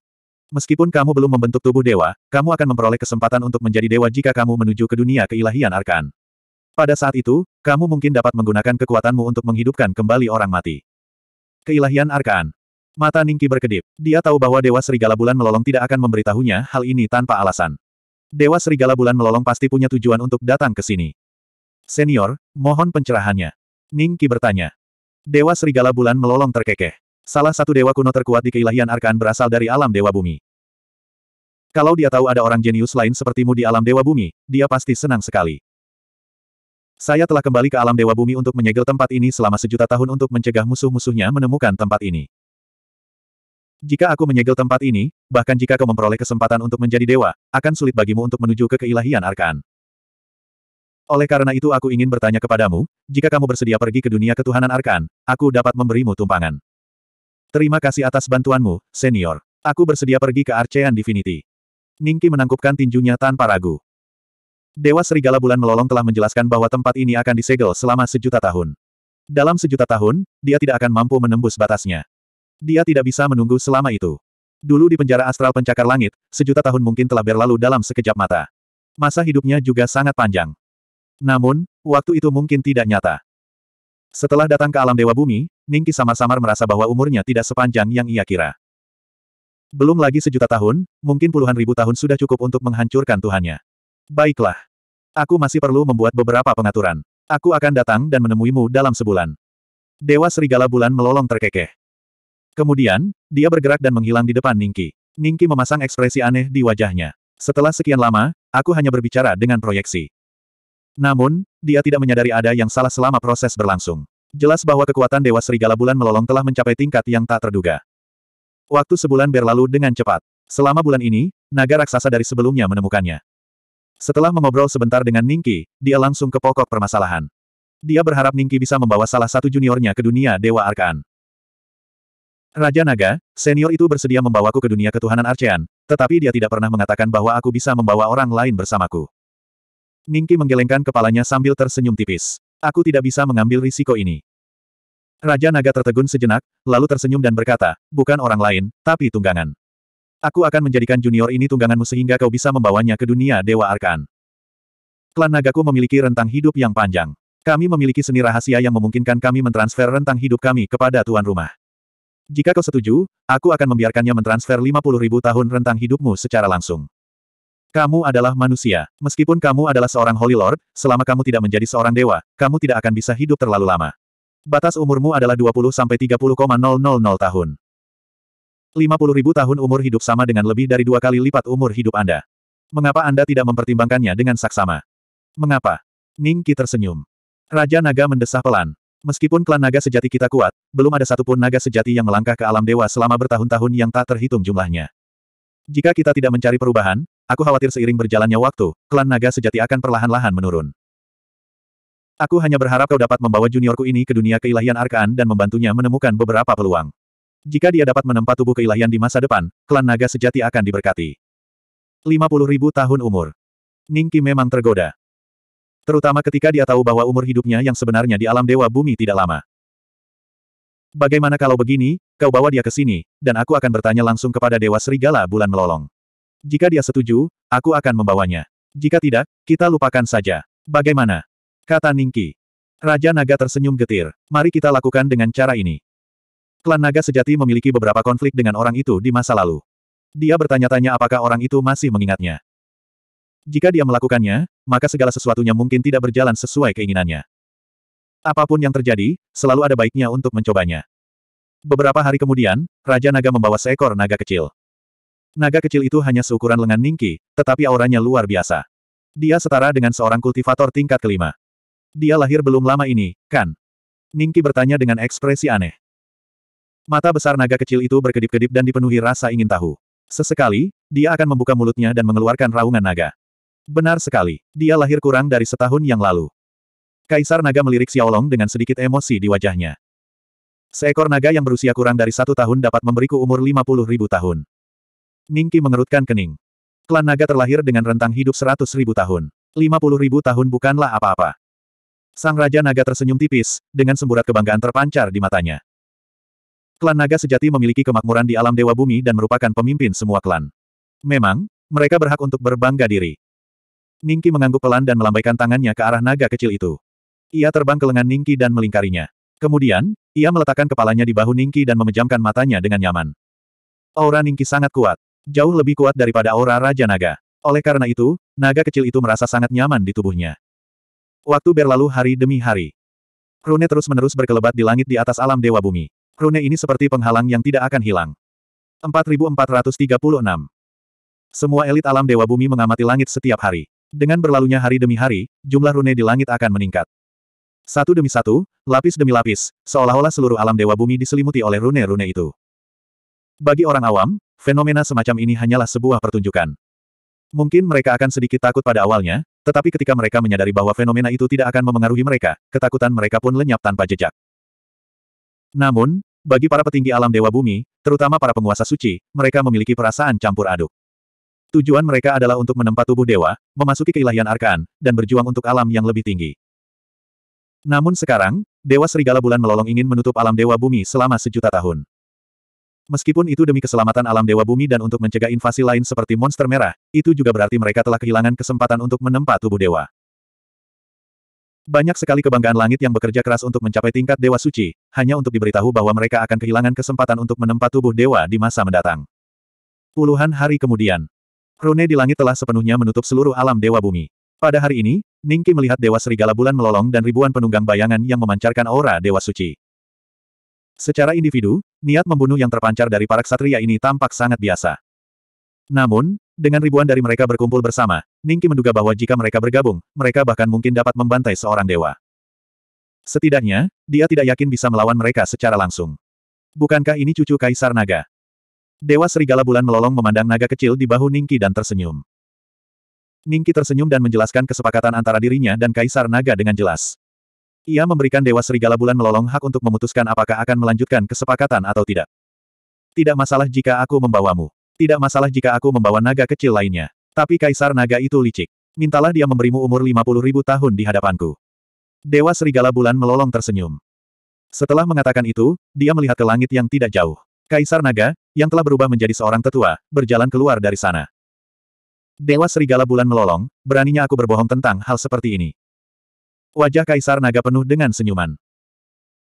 Meskipun kamu belum membentuk tubuh dewa, kamu akan memperoleh kesempatan untuk menjadi dewa jika kamu menuju ke dunia keilahian arkan. Pada saat itu, kamu mungkin dapat menggunakan kekuatanmu untuk menghidupkan kembali orang mati. Keilahian arkan. Mata Ningki berkedip. Dia tahu bahwa Dewa Serigala Bulan Melolong tidak akan memberitahunya hal ini tanpa alasan. Dewa Serigala Bulan Melolong pasti punya tujuan untuk datang ke sini. Senior, mohon pencerahannya. Ningki bertanya. Dewa Serigala Bulan Melolong terkekeh. Salah satu dewa kuno terkuat di keilahian Arkan berasal dari alam dewa bumi. Kalau dia tahu ada orang jenius lain sepertimu di alam dewa bumi, dia pasti senang sekali. Saya telah kembali ke alam dewa bumi untuk menyegel tempat ini selama sejuta tahun untuk mencegah musuh-musuhnya menemukan tempat ini. Jika aku menyegel tempat ini, bahkan jika kau memperoleh kesempatan untuk menjadi dewa, akan sulit bagimu untuk menuju ke keilahian Arkan. Oleh karena itu aku ingin bertanya kepadamu, jika kamu bersedia pergi ke dunia ketuhanan Arkan, aku dapat memberimu tumpangan. Terima kasih atas bantuanmu, senior. Aku bersedia pergi ke Archean Divinity. Ningki menangkupkan tinjunya tanpa ragu. Dewa Serigala Bulan Melolong telah menjelaskan bahwa tempat ini akan disegel selama sejuta tahun. Dalam sejuta tahun, dia tidak akan mampu menembus batasnya. Dia tidak bisa menunggu selama itu. Dulu di penjara astral pencakar langit, sejuta tahun mungkin telah berlalu dalam sekejap mata. Masa hidupnya juga sangat panjang. Namun, waktu itu mungkin tidak nyata. Setelah datang ke alam dewa bumi, Ningki samar-samar merasa bahwa umurnya tidak sepanjang yang ia kira. Belum lagi sejuta tahun, mungkin puluhan ribu tahun sudah cukup untuk menghancurkan Tuhannya. Baiklah. Aku masih perlu membuat beberapa pengaturan. Aku akan datang dan menemuimu dalam sebulan. Dewa Serigala Bulan melolong terkekeh. Kemudian, dia bergerak dan menghilang di depan Ningki. Ningki memasang ekspresi aneh di wajahnya. Setelah sekian lama, aku hanya berbicara dengan proyeksi. Namun, dia tidak menyadari ada yang salah selama proses berlangsung. Jelas bahwa kekuatan Dewa Serigala Bulan Melolong telah mencapai tingkat yang tak terduga. Waktu sebulan berlalu dengan cepat. Selama bulan ini, naga raksasa dari sebelumnya menemukannya. Setelah mengobrol sebentar dengan Ningki, dia langsung ke pokok permasalahan. Dia berharap Ningki bisa membawa salah satu juniornya ke dunia Dewa Arkaan. Raja Naga, senior itu bersedia membawaku ke dunia ketuhanan Arcean, tetapi dia tidak pernah mengatakan bahwa aku bisa membawa orang lain bersamaku. Ningki menggelengkan kepalanya sambil tersenyum tipis. Aku tidak bisa mengambil risiko ini. Raja Naga tertegun sejenak, lalu tersenyum dan berkata, bukan orang lain, tapi tunggangan. Aku akan menjadikan junior ini tungganganmu sehingga kau bisa membawanya ke dunia Dewa Arkan. Klan Nagaku memiliki rentang hidup yang panjang. Kami memiliki seni rahasia yang memungkinkan kami mentransfer rentang hidup kami kepada tuan rumah. Jika kau setuju, aku akan membiarkannya mentransfer 50.000 ribu tahun rentang hidupmu secara langsung. Kamu adalah manusia. Meskipun kamu adalah seorang Holy Lord, selama kamu tidak menjadi seorang dewa, kamu tidak akan bisa hidup terlalu lama. Batas umurmu adalah 20-30,000 tahun. 50.000 tahun umur hidup sama dengan lebih dari dua kali lipat umur hidup Anda. Mengapa Anda tidak mempertimbangkannya dengan saksama? Mengapa? Ning Qi tersenyum. Raja Naga mendesah pelan. Meskipun klan naga sejati kita kuat, belum ada satupun naga sejati yang melangkah ke alam dewa selama bertahun-tahun yang tak terhitung jumlahnya. Jika kita tidak mencari perubahan, Aku khawatir seiring berjalannya waktu, klan naga sejati akan perlahan-lahan menurun. Aku hanya berharap kau dapat membawa juniorku ini ke dunia keilahian arkaan dan membantunya menemukan beberapa peluang. Jika dia dapat menempat tubuh keilahian di masa depan, klan naga sejati akan diberkati. 50 ribu tahun umur. Ningki memang tergoda. Terutama ketika dia tahu bahwa umur hidupnya yang sebenarnya di alam dewa bumi tidak lama. Bagaimana kalau begini, kau bawa dia ke sini, dan aku akan bertanya langsung kepada Dewa Serigala bulan melolong. Jika dia setuju, aku akan membawanya. Jika tidak, kita lupakan saja. Bagaimana? Kata Ningki. Raja Naga tersenyum getir. Mari kita lakukan dengan cara ini. Klan Naga sejati memiliki beberapa konflik dengan orang itu di masa lalu. Dia bertanya-tanya apakah orang itu masih mengingatnya. Jika dia melakukannya, maka segala sesuatunya mungkin tidak berjalan sesuai keinginannya. Apapun yang terjadi, selalu ada baiknya untuk mencobanya. Beberapa hari kemudian, Raja Naga membawa seekor naga kecil. Naga kecil itu hanya seukuran lengan Ningki, tetapi auranya luar biasa. Dia setara dengan seorang kultivator tingkat kelima. Dia lahir belum lama ini, kan? Ningki bertanya dengan ekspresi aneh. Mata besar naga kecil itu berkedip-kedip dan dipenuhi rasa ingin tahu. Sesekali, dia akan membuka mulutnya dan mengeluarkan raungan naga. Benar sekali, dia lahir kurang dari setahun yang lalu. Kaisar naga melirik Xiaolong dengan sedikit emosi di wajahnya. Seekor naga yang berusia kurang dari satu tahun dapat memberiku umur 50.000 ribu tahun. Ningki mengerutkan kening. Klan naga terlahir dengan rentang hidup seratus ribu tahun. Lima puluh ribu tahun bukanlah apa-apa. Sang Raja Naga tersenyum tipis, dengan semburat kebanggaan terpancar di matanya. Klan Naga sejati memiliki kemakmuran di alam Dewa Bumi dan merupakan pemimpin semua klan. Memang, mereka berhak untuk berbangga diri. Ningki mengangguk pelan dan melambaikan tangannya ke arah naga kecil itu. Ia terbang ke lengan Ningki dan melingkarinya. Kemudian, ia meletakkan kepalanya di bahu Ningki dan memejamkan matanya dengan nyaman. Aura Ningki sangat kuat. Jauh lebih kuat daripada aura Raja Naga. Oleh karena itu, naga kecil itu merasa sangat nyaman di tubuhnya. Waktu berlalu hari demi hari. Rune terus-menerus berkelebat di langit di atas alam Dewa Bumi. Rune ini seperti penghalang yang tidak akan hilang. 4436 Semua elit alam Dewa Bumi mengamati langit setiap hari. Dengan berlalunya hari demi hari, jumlah rune di langit akan meningkat. Satu demi satu, lapis demi lapis, seolah-olah seluruh alam Dewa Bumi diselimuti oleh rune-rune itu. Bagi orang awam, fenomena semacam ini hanyalah sebuah pertunjukan. Mungkin mereka akan sedikit takut pada awalnya, tetapi ketika mereka menyadari bahwa fenomena itu tidak akan memengaruhi mereka, ketakutan mereka pun lenyap tanpa jejak. Namun, bagi para petinggi alam Dewa Bumi, terutama para penguasa suci, mereka memiliki perasaan campur aduk. Tujuan mereka adalah untuk menempat tubuh dewa, memasuki keilahian arkaan, dan berjuang untuk alam yang lebih tinggi. Namun sekarang, Dewa Serigala Bulan Melolong ingin menutup alam Dewa Bumi selama sejuta tahun. Meskipun itu demi keselamatan alam Dewa Bumi dan untuk mencegah invasi lain seperti monster merah, itu juga berarti mereka telah kehilangan kesempatan untuk menempa tubuh Dewa. Banyak sekali kebanggaan langit yang bekerja keras untuk mencapai tingkat Dewa Suci, hanya untuk diberitahu bahwa mereka akan kehilangan kesempatan untuk menempa tubuh Dewa di masa mendatang. Puluhan hari kemudian, Rune di langit telah sepenuhnya menutup seluruh alam Dewa Bumi. Pada hari ini, Ningki melihat Dewa Serigala Bulan melolong dan ribuan penunggang bayangan yang memancarkan aura Dewa Suci. Secara individu, niat membunuh yang terpancar dari para ksatria ini tampak sangat biasa. Namun, dengan ribuan dari mereka berkumpul bersama, Ningki menduga bahwa jika mereka bergabung, mereka bahkan mungkin dapat membantai seorang dewa. Setidaknya, dia tidak yakin bisa melawan mereka secara langsung. Bukankah ini cucu Kaisar Naga? Dewa Serigala Bulan melolong memandang naga kecil di bahu Ningki dan tersenyum. Ningki tersenyum dan menjelaskan kesepakatan antara dirinya dan Kaisar Naga dengan jelas. Ia memberikan Dewa Serigala Bulan melolong hak untuk memutuskan apakah akan melanjutkan kesepakatan atau tidak. Tidak masalah jika aku membawamu. Tidak masalah jika aku membawa naga kecil lainnya. Tapi Kaisar Naga itu licik. Mintalah dia memberimu umur 50 ribu tahun di hadapanku. Dewa Serigala Bulan melolong tersenyum. Setelah mengatakan itu, dia melihat ke langit yang tidak jauh. Kaisar Naga, yang telah berubah menjadi seorang tetua, berjalan keluar dari sana. Dewa Serigala Bulan melolong, beraninya aku berbohong tentang hal seperti ini. Wajah Kaisar Naga penuh dengan senyuman.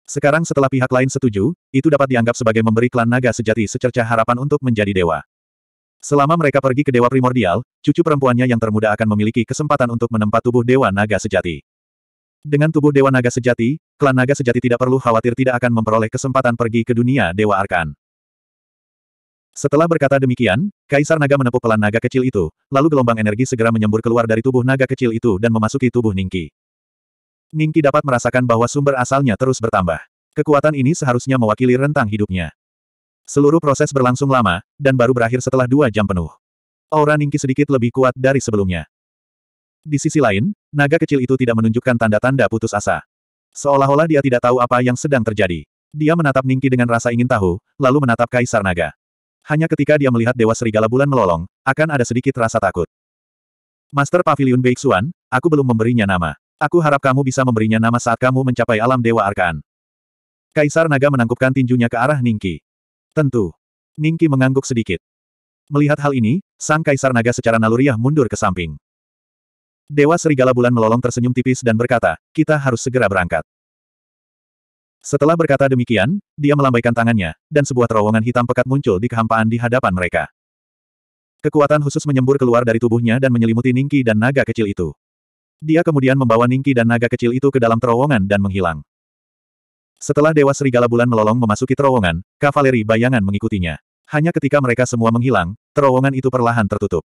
Sekarang setelah pihak lain setuju, itu dapat dianggap sebagai memberi klan naga sejati secerca harapan untuk menjadi dewa. Selama mereka pergi ke dewa primordial, cucu perempuannya yang termuda akan memiliki kesempatan untuk menempat tubuh dewa naga sejati. Dengan tubuh dewa naga sejati, klan naga sejati tidak perlu khawatir tidak akan memperoleh kesempatan pergi ke dunia dewa arkan. Setelah berkata demikian, Kaisar Naga menepuk pelan naga kecil itu, lalu gelombang energi segera menyembur keluar dari tubuh naga kecil itu dan memasuki tubuh Ningki. Ningki dapat merasakan bahwa sumber asalnya terus bertambah. Kekuatan ini seharusnya mewakili rentang hidupnya. Seluruh proses berlangsung lama, dan baru berakhir setelah dua jam penuh. Aura Ningki sedikit lebih kuat dari sebelumnya. Di sisi lain, naga kecil itu tidak menunjukkan tanda-tanda putus asa. Seolah-olah dia tidak tahu apa yang sedang terjadi. Dia menatap Ningki dengan rasa ingin tahu, lalu menatap Kaisar Naga. Hanya ketika dia melihat Dewa Serigala Bulan melolong, akan ada sedikit rasa takut. Master Pavilion Beixuan, aku belum memberinya nama. Aku harap kamu bisa memberinya nama saat kamu mencapai alam Dewa Arkan. Kaisar Naga menangkupkan tinjunya ke arah Ningki. Tentu. Ningki mengangguk sedikit. Melihat hal ini, sang Kaisar Naga secara naluriah mundur ke samping. Dewa Serigala Bulan melolong tersenyum tipis dan berkata, kita harus segera berangkat. Setelah berkata demikian, dia melambaikan tangannya, dan sebuah terowongan hitam pekat muncul di kehampaan di hadapan mereka. Kekuatan khusus menyembur keluar dari tubuhnya dan menyelimuti Ningki dan naga kecil itu. Dia kemudian membawa Ningki dan naga kecil itu ke dalam terowongan dan menghilang. Setelah Dewa Serigala Bulan melolong memasuki terowongan, kavaleri bayangan mengikutinya. Hanya ketika mereka semua menghilang, terowongan itu perlahan tertutup.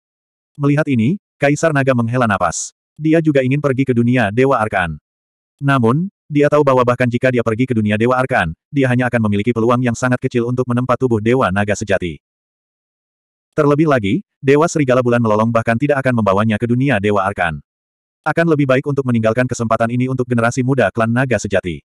Melihat ini, Kaisar Naga menghela napas. Dia juga ingin pergi ke dunia Dewa Arkan. Namun, dia tahu bahwa bahkan jika dia pergi ke dunia Dewa Arkan, dia hanya akan memiliki peluang yang sangat kecil untuk menempat tubuh Dewa Naga sejati. Terlebih lagi, Dewa Serigala Bulan melolong bahkan tidak akan membawanya ke dunia Dewa Arkan. Akan lebih baik untuk meninggalkan kesempatan ini untuk generasi muda klan naga sejati.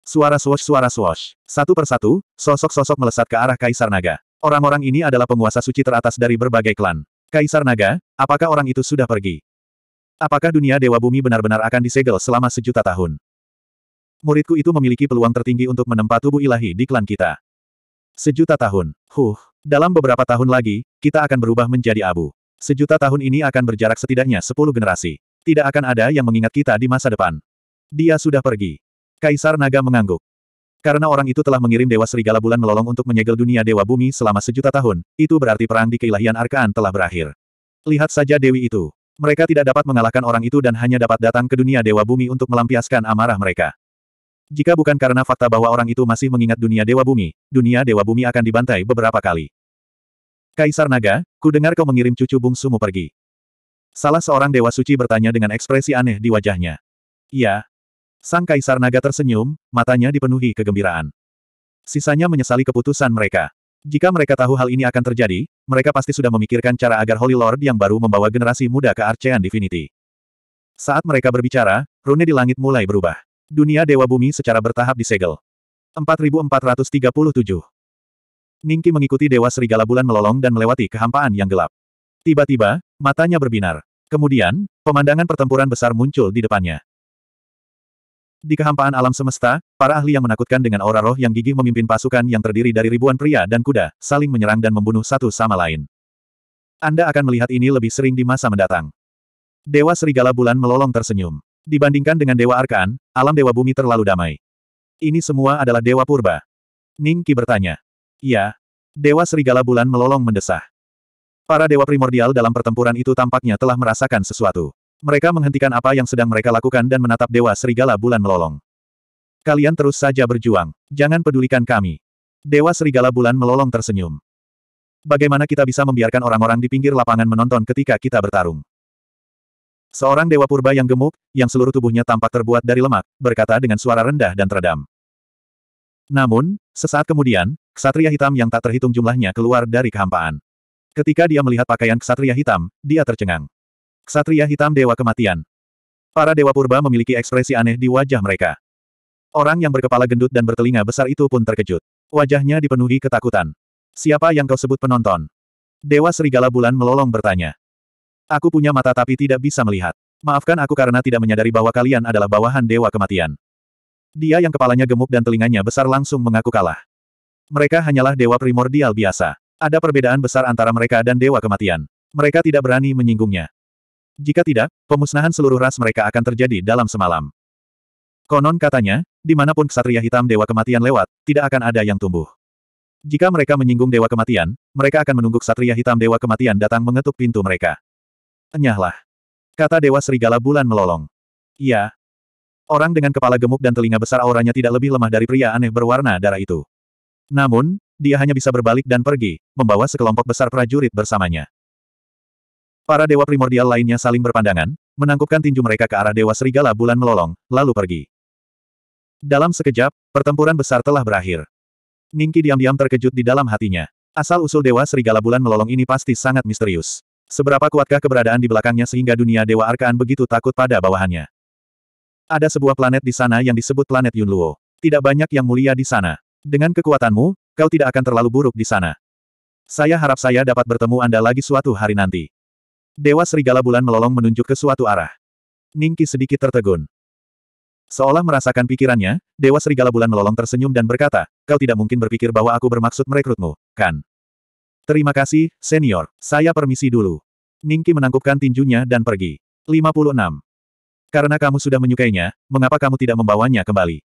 Suara swash suara swash. Satu persatu, sosok-sosok melesat ke arah Kaisar Naga. Orang-orang ini adalah penguasa suci teratas dari berbagai klan. Kaisar Naga, apakah orang itu sudah pergi? Apakah dunia Dewa Bumi benar-benar akan disegel selama sejuta tahun? Muridku itu memiliki peluang tertinggi untuk menempa tubuh ilahi di klan kita. Sejuta tahun. Huh. Dalam beberapa tahun lagi, kita akan berubah menjadi abu. Sejuta tahun ini akan berjarak setidaknya sepuluh generasi. Tidak akan ada yang mengingat kita di masa depan. Dia sudah pergi. Kaisar Naga mengangguk. Karena orang itu telah mengirim Dewa Serigala Bulan melolong untuk menyegel dunia Dewa Bumi selama sejuta tahun, itu berarti perang di keilahian Arkaan telah berakhir. Lihat saja Dewi itu. Mereka tidak dapat mengalahkan orang itu dan hanya dapat datang ke dunia Dewa Bumi untuk melampiaskan amarah mereka. Jika bukan karena fakta bahwa orang itu masih mengingat dunia Dewa Bumi, dunia Dewa Bumi akan dibantai beberapa kali. Kaisar Naga, ku dengar kau mengirim cucu bungsumu pergi. Salah seorang dewa suci bertanya dengan ekspresi aneh di wajahnya. "Ya." Sang Kaisar Naga tersenyum, matanya dipenuhi kegembiraan. Sisanya menyesali keputusan mereka. Jika mereka tahu hal ini akan terjadi, mereka pasti sudah memikirkan cara agar Holy Lord yang baru membawa generasi muda ke Archean Divinity. Saat mereka berbicara, rune di langit mulai berubah. Dunia Dewa Bumi secara bertahap disegel. 4437 Ningki mengikuti Dewa Serigala Bulan melolong dan melewati kehampaan yang gelap. Tiba-tiba, Matanya berbinar. Kemudian, pemandangan pertempuran besar muncul di depannya. Di kehampaan alam semesta, para ahli yang menakutkan dengan aura roh yang gigih memimpin pasukan yang terdiri dari ribuan pria dan kuda, saling menyerang dan membunuh satu sama lain. Anda akan melihat ini lebih sering di masa mendatang. Dewa Serigala Bulan melolong tersenyum. Dibandingkan dengan Dewa Arkaan, alam Dewa Bumi terlalu damai. Ini semua adalah Dewa Purba. Ningki bertanya. Ya. Dewa Serigala Bulan melolong mendesah. Para dewa primordial dalam pertempuran itu tampaknya telah merasakan sesuatu. Mereka menghentikan apa yang sedang mereka lakukan dan menatap dewa serigala bulan melolong. Kalian terus saja berjuang. Jangan pedulikan kami. Dewa serigala bulan melolong tersenyum. Bagaimana kita bisa membiarkan orang-orang di pinggir lapangan menonton ketika kita bertarung? Seorang dewa purba yang gemuk, yang seluruh tubuhnya tampak terbuat dari lemak, berkata dengan suara rendah dan teredam. Namun, sesaat kemudian, ksatria hitam yang tak terhitung jumlahnya keluar dari kehampaan. Ketika dia melihat pakaian ksatria hitam, dia tercengang. Ksatria hitam dewa kematian. Para dewa purba memiliki ekspresi aneh di wajah mereka. Orang yang berkepala gendut dan bertelinga besar itu pun terkejut. Wajahnya dipenuhi ketakutan. Siapa yang kau sebut penonton? Dewa Serigala Bulan melolong bertanya. Aku punya mata tapi tidak bisa melihat. Maafkan aku karena tidak menyadari bahwa kalian adalah bawahan Dewa Kematian. Dia yang kepalanya gemuk dan telinganya besar langsung mengaku kalah. Mereka hanyalah dewa primordial biasa. Ada perbedaan besar antara mereka dan Dewa Kematian. Mereka tidak berani menyinggungnya. Jika tidak, pemusnahan seluruh ras mereka akan terjadi dalam semalam. Konon katanya, dimanapun ksatria hitam Dewa Kematian lewat, tidak akan ada yang tumbuh. Jika mereka menyinggung Dewa Kematian, mereka akan menunggu ksatria hitam Dewa Kematian datang mengetuk pintu mereka. Enyahlah. Kata Dewa Serigala Bulan melolong. Iya. Orang dengan kepala gemuk dan telinga besar auranya tidak lebih lemah dari pria aneh berwarna darah itu. Namun, dia hanya bisa berbalik dan pergi, membawa sekelompok besar prajurit bersamanya. Para dewa primordial lainnya saling berpandangan, menangkupkan tinju mereka ke arah dewa serigala bulan melolong, lalu pergi. Dalam sekejap, pertempuran besar telah berakhir. Ningki diam-diam terkejut di dalam hatinya. Asal-usul dewa serigala bulan melolong ini pasti sangat misterius. Seberapa kuatkah keberadaan di belakangnya sehingga dunia dewa arkaan begitu takut pada bawahannya? Ada sebuah planet di sana yang disebut planet Yunluo. Tidak banyak yang mulia di sana. Dengan kekuatanmu, Kau tidak akan terlalu buruk di sana. Saya harap saya dapat bertemu Anda lagi suatu hari nanti. Dewa Serigala Bulan melolong menunjuk ke suatu arah. Ningki sedikit tertegun. Seolah merasakan pikirannya, Dewa Serigala Bulan melolong tersenyum dan berkata, kau tidak mungkin berpikir bahwa aku bermaksud merekrutmu, kan? Terima kasih, senior. Saya permisi dulu. Ningki menangkupkan tinjunya dan pergi. 56. Karena kamu sudah menyukainya, mengapa kamu tidak membawanya kembali?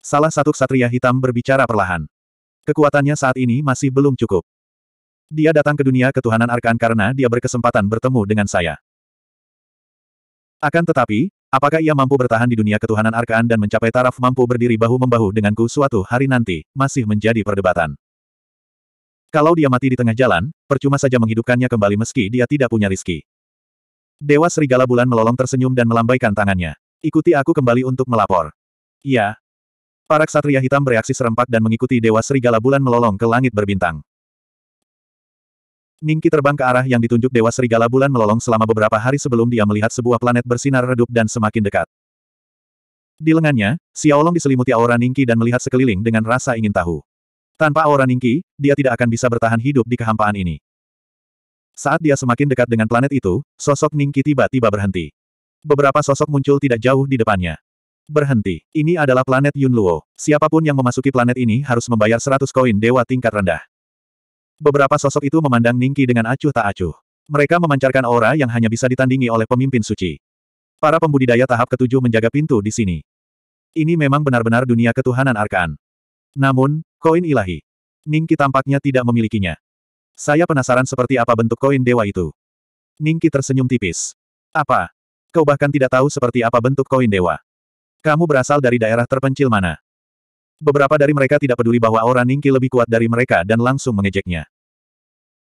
Salah satu ksatria hitam berbicara perlahan. Kekuatannya saat ini masih belum cukup. Dia datang ke dunia ketuhanan arkan karena dia berkesempatan bertemu dengan saya. Akan tetapi, apakah ia mampu bertahan di dunia ketuhanan arkan dan mencapai taraf mampu berdiri bahu-membahu denganku suatu hari nanti, masih menjadi perdebatan. Kalau dia mati di tengah jalan, percuma saja menghidupkannya kembali meski dia tidak punya rizki. Dewa Serigala Bulan melolong tersenyum dan melambaikan tangannya. Ikuti aku kembali untuk melapor. Ya, Para ksatria hitam bereaksi serempak dan mengikuti Dewa Serigala Bulan melolong ke langit berbintang. Ningki terbang ke arah yang ditunjuk Dewa Serigala Bulan melolong selama beberapa hari sebelum dia melihat sebuah planet bersinar redup dan semakin dekat. Di lengannya, Xiaolong diselimuti aura Ningki dan melihat sekeliling dengan rasa ingin tahu. Tanpa aura Ningki, dia tidak akan bisa bertahan hidup di kehampaan ini. Saat dia semakin dekat dengan planet itu, sosok Ningki tiba-tiba berhenti. Beberapa sosok muncul tidak jauh di depannya. Berhenti. Ini adalah planet Yunluo. Siapapun yang memasuki planet ini harus membayar 100 koin dewa tingkat rendah. Beberapa sosok itu memandang Ningki dengan acuh tak acuh. Mereka memancarkan aura yang hanya bisa ditandingi oleh pemimpin suci. Para pembudidaya tahap ketujuh menjaga pintu di sini. Ini memang benar-benar dunia ketuhanan arkaan. Namun, koin ilahi. Ningki tampaknya tidak memilikinya. Saya penasaran seperti apa bentuk koin dewa itu. Ningki tersenyum tipis. Apa? Kau bahkan tidak tahu seperti apa bentuk koin dewa. Kamu berasal dari daerah terpencil mana? Beberapa dari mereka tidak peduli bahwa aura Ningki lebih kuat dari mereka dan langsung mengejeknya.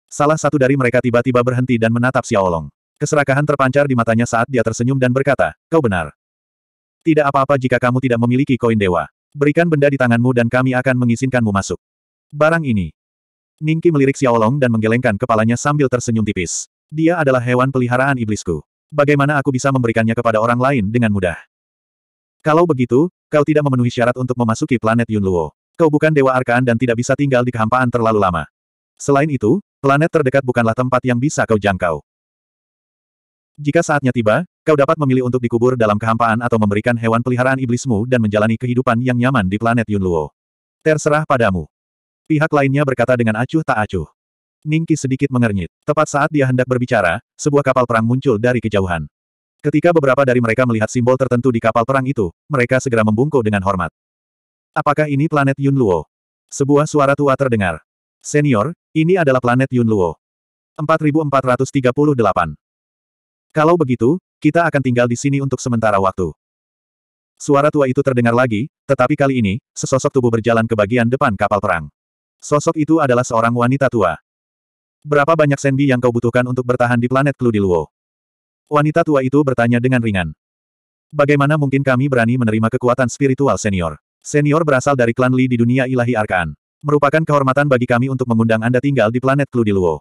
Salah satu dari mereka tiba-tiba berhenti dan menatap Xiaolong. Keserakahan terpancar di matanya saat dia tersenyum dan berkata, kau benar. Tidak apa-apa jika kamu tidak memiliki koin dewa. Berikan benda di tanganmu dan kami akan mengizinkanmu masuk. Barang ini. Ningki melirik Xiaolong dan menggelengkan kepalanya sambil tersenyum tipis. Dia adalah hewan peliharaan iblisku. Bagaimana aku bisa memberikannya kepada orang lain dengan mudah? Kalau begitu, kau tidak memenuhi syarat untuk memasuki planet Yunluo. Kau bukan Dewa Arkaan dan tidak bisa tinggal di kehampaan terlalu lama. Selain itu, planet terdekat bukanlah tempat yang bisa kau jangkau. Jika saatnya tiba, kau dapat memilih untuk dikubur dalam kehampaan atau memberikan hewan peliharaan iblismu dan menjalani kehidupan yang nyaman di planet Yunluo. Terserah padamu. Pihak lainnya berkata dengan acuh tak acuh. Ningki sedikit mengernyit. Tepat saat dia hendak berbicara, sebuah kapal perang muncul dari kejauhan. Ketika beberapa dari mereka melihat simbol tertentu di kapal perang itu, mereka segera membungkuk dengan hormat. Apakah ini planet Yunluo? Sebuah suara tua terdengar. Senior, ini adalah planet Yunluo. 4438. Kalau begitu, kita akan tinggal di sini untuk sementara waktu. Suara tua itu terdengar lagi, tetapi kali ini, sesosok tubuh berjalan ke bagian depan kapal perang. Sosok itu adalah seorang wanita tua. Berapa banyak senbi yang kau butuhkan untuk bertahan di planet Luo? Wanita tua itu bertanya dengan ringan. Bagaimana mungkin kami berani menerima kekuatan spiritual senior? Senior berasal dari klan Li di dunia ilahi Arkaan. Merupakan kehormatan bagi kami untuk mengundang Anda tinggal di planet Kludiluo.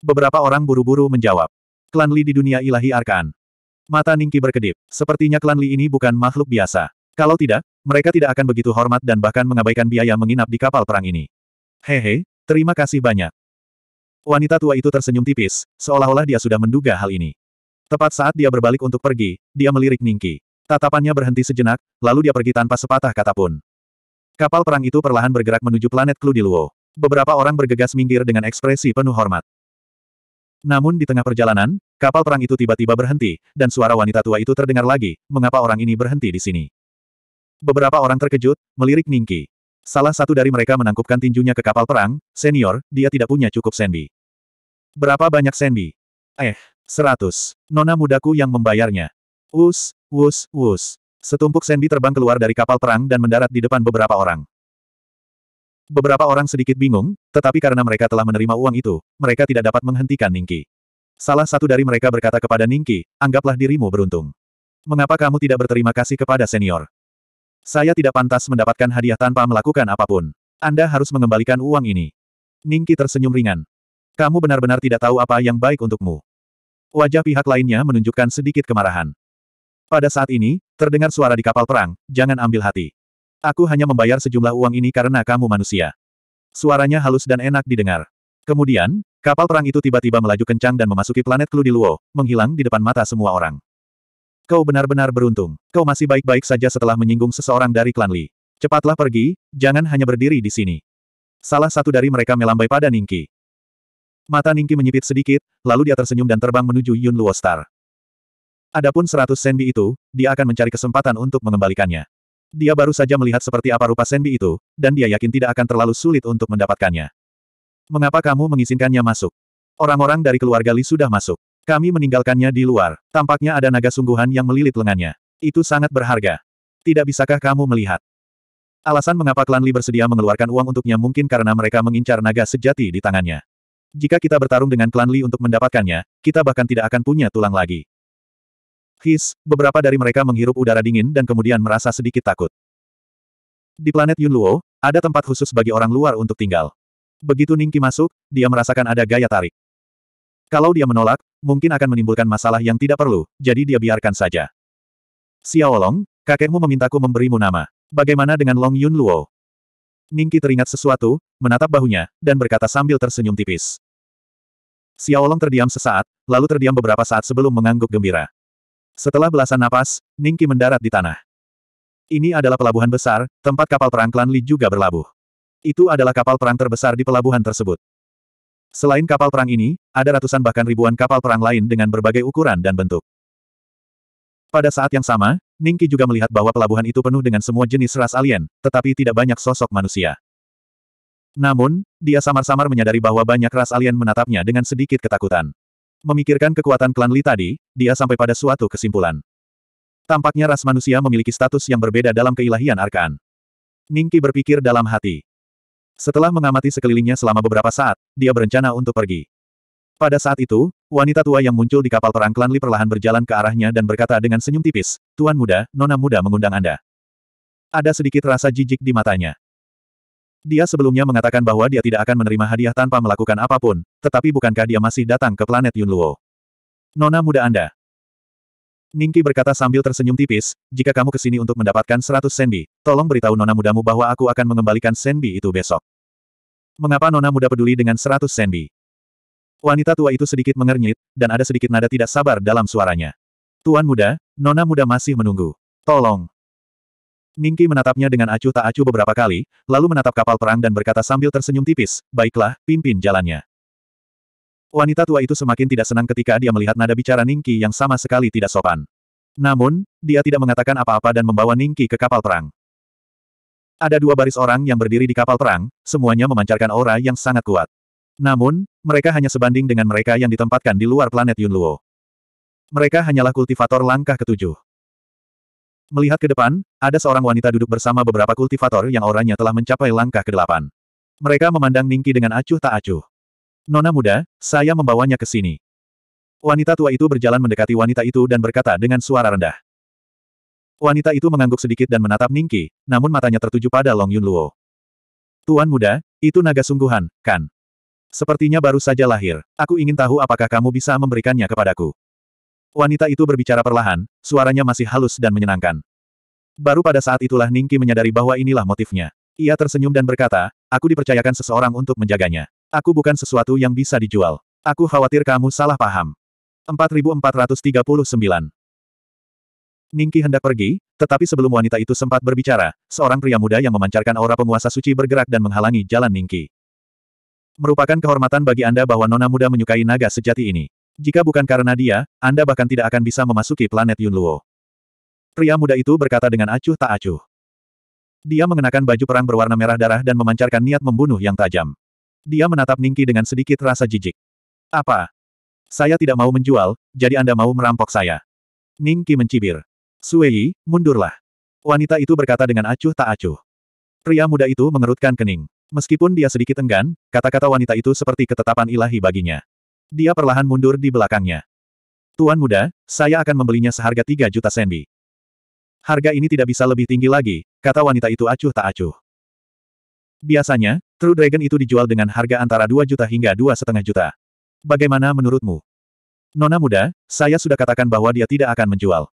Beberapa orang buru-buru menjawab. Klan Li di dunia ilahi Arkaan. Mata Ningki berkedip. Sepertinya klan Li ini bukan makhluk biasa. Kalau tidak, mereka tidak akan begitu hormat dan bahkan mengabaikan biaya menginap di kapal perang ini. Hehe, terima kasih banyak. Wanita tua itu tersenyum tipis, seolah-olah dia sudah menduga hal ini. Tepat saat dia berbalik untuk pergi, dia melirik Ningki. Tatapannya berhenti sejenak, lalu dia pergi tanpa sepatah kata pun. Kapal perang itu perlahan bergerak menuju planet Cludiluo. Beberapa orang bergegas minggir dengan ekspresi penuh hormat. Namun di tengah perjalanan, kapal perang itu tiba-tiba berhenti, dan suara wanita tua itu terdengar lagi, mengapa orang ini berhenti di sini. Beberapa orang terkejut, melirik Ningki. Salah satu dari mereka menangkupkan tinjunya ke kapal perang, senior, dia tidak punya cukup sendi. Berapa banyak sendi? Eh, Seratus. Nona mudaku yang membayarnya. Us, us, us. Setumpuk sendi terbang keluar dari kapal perang dan mendarat di depan beberapa orang. Beberapa orang sedikit bingung, tetapi karena mereka telah menerima uang itu, mereka tidak dapat menghentikan Ningki. Salah satu dari mereka berkata kepada Ningki, anggaplah dirimu beruntung. Mengapa kamu tidak berterima kasih kepada senior? Saya tidak pantas mendapatkan hadiah tanpa melakukan apapun. Anda harus mengembalikan uang ini. Ningki tersenyum ringan. Kamu benar-benar tidak tahu apa yang baik untukmu wajah pihak lainnya menunjukkan sedikit kemarahan. Pada saat ini, terdengar suara di kapal perang, jangan ambil hati. Aku hanya membayar sejumlah uang ini karena kamu manusia. Suaranya halus dan enak didengar. Kemudian, kapal perang itu tiba-tiba melaju kencang dan memasuki planet Klu di Luo, menghilang di depan mata semua orang. Kau benar-benar beruntung. Kau masih baik-baik saja setelah menyinggung seseorang dari klan Li. Cepatlah pergi, jangan hanya berdiri di sini. Salah satu dari mereka melambai pada Ningki. Mata Ningki menyipit sedikit, lalu dia tersenyum dan terbang menuju Yun Luo Star. Adapun seratus senbi itu, dia akan mencari kesempatan untuk mengembalikannya. Dia baru saja melihat seperti apa rupa senbi itu, dan dia yakin tidak akan terlalu sulit untuk mendapatkannya. Mengapa kamu mengizinkannya masuk? Orang-orang dari keluarga Li sudah masuk. Kami meninggalkannya di luar. Tampaknya ada naga sungguhan yang melilit lengannya. Itu sangat berharga. Tidak bisakah kamu melihat? Alasan mengapa klan Li bersedia mengeluarkan uang untuknya mungkin karena mereka mengincar naga sejati di tangannya. Jika kita bertarung dengan klan Li untuk mendapatkannya, kita bahkan tidak akan punya tulang lagi. His, beberapa dari mereka menghirup udara dingin dan kemudian merasa sedikit takut. Di planet Yunluo, ada tempat khusus bagi orang luar untuk tinggal. Begitu Ningki masuk, dia merasakan ada gaya tarik. Kalau dia menolak, mungkin akan menimbulkan masalah yang tidak perlu, jadi dia biarkan saja. Xiaolong, kakekmu memintaku memberimu nama. Bagaimana dengan Long Yunluo? Luo? Ningki teringat sesuatu, menatap bahunya, dan berkata sambil tersenyum tipis. Xiaolong terdiam sesaat, lalu terdiam beberapa saat sebelum mengangguk gembira. Setelah belasan napas, Ningki mendarat di tanah. Ini adalah pelabuhan besar, tempat kapal perang klan Li juga berlabuh. Itu adalah kapal perang terbesar di pelabuhan tersebut. Selain kapal perang ini, ada ratusan bahkan ribuan kapal perang lain dengan berbagai ukuran dan bentuk. Pada saat yang sama, Ningki juga melihat bahwa pelabuhan itu penuh dengan semua jenis ras alien, tetapi tidak banyak sosok manusia. Namun, dia samar-samar menyadari bahwa banyak ras alien menatapnya dengan sedikit ketakutan. Memikirkan kekuatan klan Li tadi, dia sampai pada suatu kesimpulan. Tampaknya ras manusia memiliki status yang berbeda dalam keilahian Arkan. Ningki berpikir dalam hati. Setelah mengamati sekelilingnya selama beberapa saat, dia berencana untuk pergi. Pada saat itu, wanita tua yang muncul di kapal perang klan Li perlahan berjalan ke arahnya dan berkata dengan senyum tipis, Tuan muda, nona muda mengundang Anda. Ada sedikit rasa jijik di matanya. Dia sebelumnya mengatakan bahwa dia tidak akan menerima hadiah tanpa melakukan apapun, tetapi bukankah dia masih datang ke planet Yunluo? Nona muda Anda. Ningki berkata sambil tersenyum tipis, jika kamu ke sini untuk mendapatkan 100 senbi, tolong beritahu nona mudamu bahwa aku akan mengembalikan senbi itu besok. Mengapa nona muda peduli dengan 100 senbi? Wanita tua itu sedikit mengernyit, dan ada sedikit nada tidak sabar dalam suaranya. Tuan muda, nona muda masih menunggu. Tolong. Ningki menatapnya dengan acuh tak acuh beberapa kali, lalu menatap kapal perang dan berkata sambil tersenyum tipis, baiklah, pimpin jalannya. Wanita tua itu semakin tidak senang ketika dia melihat nada bicara Ningki yang sama sekali tidak sopan. Namun, dia tidak mengatakan apa-apa dan membawa Ningki ke kapal perang. Ada dua baris orang yang berdiri di kapal perang, semuanya memancarkan aura yang sangat kuat. Namun, mereka hanya sebanding dengan mereka yang ditempatkan di luar planet Yunluo. Mereka hanyalah kultivator langkah ketujuh. Melihat ke depan, ada seorang wanita duduk bersama beberapa kultivator yang orangnya telah mencapai langkah ke delapan. Mereka memandang Ningki dengan acuh tak acuh. Nona muda, saya membawanya ke sini. Wanita tua itu berjalan mendekati wanita itu dan berkata dengan suara rendah. Wanita itu mengangguk sedikit dan menatap Ningki, namun matanya tertuju pada Long Yun Luo. Tuan muda, itu naga sungguhan, kan? Sepertinya baru saja lahir. Aku ingin tahu apakah kamu bisa memberikannya kepadaku. Wanita itu berbicara perlahan, suaranya masih halus dan menyenangkan. Baru pada saat itulah Ningki menyadari bahwa inilah motifnya. Ia tersenyum dan berkata, aku dipercayakan seseorang untuk menjaganya. Aku bukan sesuatu yang bisa dijual. Aku khawatir kamu salah paham. 4439 Ningki hendak pergi, tetapi sebelum wanita itu sempat berbicara, seorang pria muda yang memancarkan aura penguasa suci bergerak dan menghalangi jalan Ningki. Merupakan kehormatan bagi Anda bahwa nona muda menyukai naga sejati ini. Jika bukan karena dia, Anda bahkan tidak akan bisa memasuki planet Yunluo. Pria muda itu berkata dengan acuh tak acuh. Dia mengenakan baju perang berwarna merah darah dan memancarkan niat membunuh yang tajam. Dia menatap Ningki dengan sedikit rasa jijik. Apa? Saya tidak mau menjual, jadi Anda mau merampok saya. Ningki mencibir. Suei, mundurlah. Wanita itu berkata dengan acuh tak acuh. Pria muda itu mengerutkan kening. Meskipun dia sedikit enggan, kata-kata wanita itu seperti ketetapan ilahi baginya. Dia perlahan mundur di belakangnya. Tuan muda, saya akan membelinya seharga 3 juta sendi. Harga ini tidak bisa lebih tinggi lagi, kata wanita itu acuh tak acuh. Biasanya, True Dragon itu dijual dengan harga antara 2 juta hingga dua setengah juta. Bagaimana menurutmu? Nona muda, saya sudah katakan bahwa dia tidak akan menjual.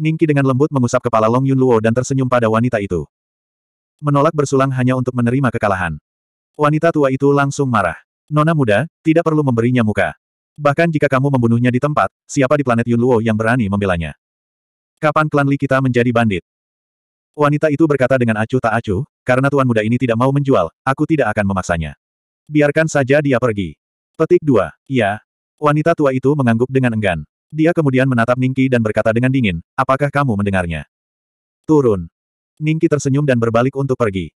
Ningki dengan lembut mengusap kepala Long Yun Luo dan tersenyum pada wanita itu. Menolak bersulang hanya untuk menerima kekalahan. Wanita tua itu langsung marah. Nona muda, tidak perlu memberinya muka. Bahkan jika kamu membunuhnya di tempat, siapa di planet Yunluo yang berani membelanya? Kapan klan Li kita menjadi bandit? Wanita itu berkata dengan acuh tak acuh, karena tuan muda ini tidak mau menjual, aku tidak akan memaksanya. Biarkan saja dia pergi. Petik dua, Ya. Wanita tua itu mengangguk dengan enggan. Dia kemudian menatap Ningki dan berkata dengan dingin, apakah kamu mendengarnya? Turun. Ningki tersenyum dan berbalik untuk pergi.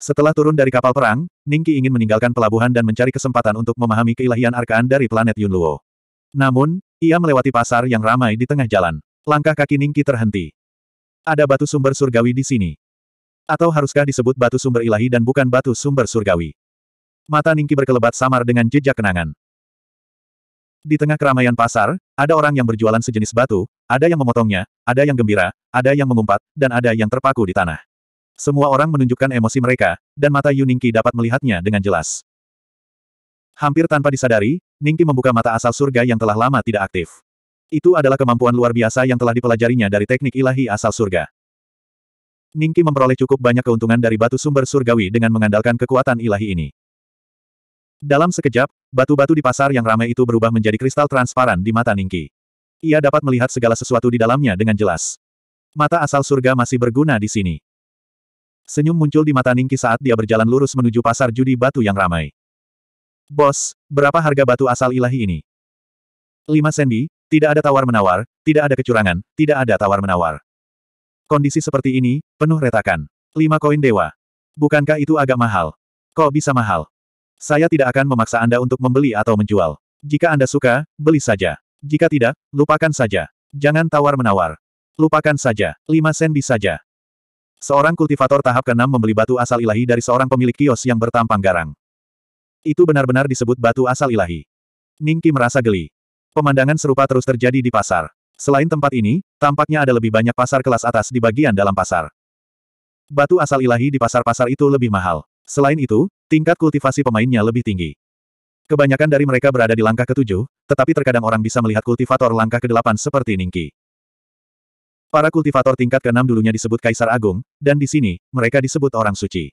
Setelah turun dari kapal perang, Ningki ingin meninggalkan pelabuhan dan mencari kesempatan untuk memahami keilahian arkaan dari planet Yunluo. Namun, ia melewati pasar yang ramai di tengah jalan. Langkah kaki Ningki terhenti. Ada batu sumber surgawi di sini. Atau haruskah disebut batu sumber ilahi dan bukan batu sumber surgawi? Mata Ningki berkelebat samar dengan jejak kenangan. Di tengah keramaian pasar, ada orang yang berjualan sejenis batu, ada yang memotongnya, ada yang gembira, ada yang mengumpat, dan ada yang terpaku di tanah. Semua orang menunjukkan emosi mereka, dan mata Yu Ningqi dapat melihatnya dengan jelas. Hampir tanpa disadari, Ningqi membuka mata asal surga yang telah lama tidak aktif. Itu adalah kemampuan luar biasa yang telah dipelajarinya dari teknik ilahi asal surga. Ningqi memperoleh cukup banyak keuntungan dari batu sumber surgawi dengan mengandalkan kekuatan ilahi ini. Dalam sekejap, batu-batu di pasar yang ramai itu berubah menjadi kristal transparan di mata Ningki. Ia dapat melihat segala sesuatu di dalamnya dengan jelas. Mata asal surga masih berguna di sini. Senyum muncul di mata Ningki saat dia berjalan lurus menuju pasar judi batu yang ramai. Bos, berapa harga batu asal ilahi ini? 5 sendi, tidak ada tawar-menawar, tidak ada kecurangan, tidak ada tawar-menawar. Kondisi seperti ini, penuh retakan. 5 koin dewa. Bukankah itu agak mahal? Kok bisa mahal? Saya tidak akan memaksa Anda untuk membeli atau menjual. Jika Anda suka, beli saja. Jika tidak, lupakan saja. Jangan tawar-menawar. Lupakan saja, 5 sen saja. Seorang kultivator tahap ke-6 membeli batu asal ilahi dari seorang pemilik kios yang bertampang garang. Itu benar-benar disebut batu asal ilahi. Ningki merasa geli. Pemandangan serupa terus terjadi di pasar. Selain tempat ini, tampaknya ada lebih banyak pasar kelas atas di bagian dalam pasar. Batu asal ilahi di pasar-pasar itu lebih mahal. Selain itu, tingkat kultivasi pemainnya lebih tinggi. Kebanyakan dari mereka berada di langkah ketujuh, tetapi terkadang orang bisa melihat kultivator langkah ke-8 seperti Ningki. Para kultivator tingkat keenam dulunya disebut Kaisar Agung, dan di sini, mereka disebut orang suci.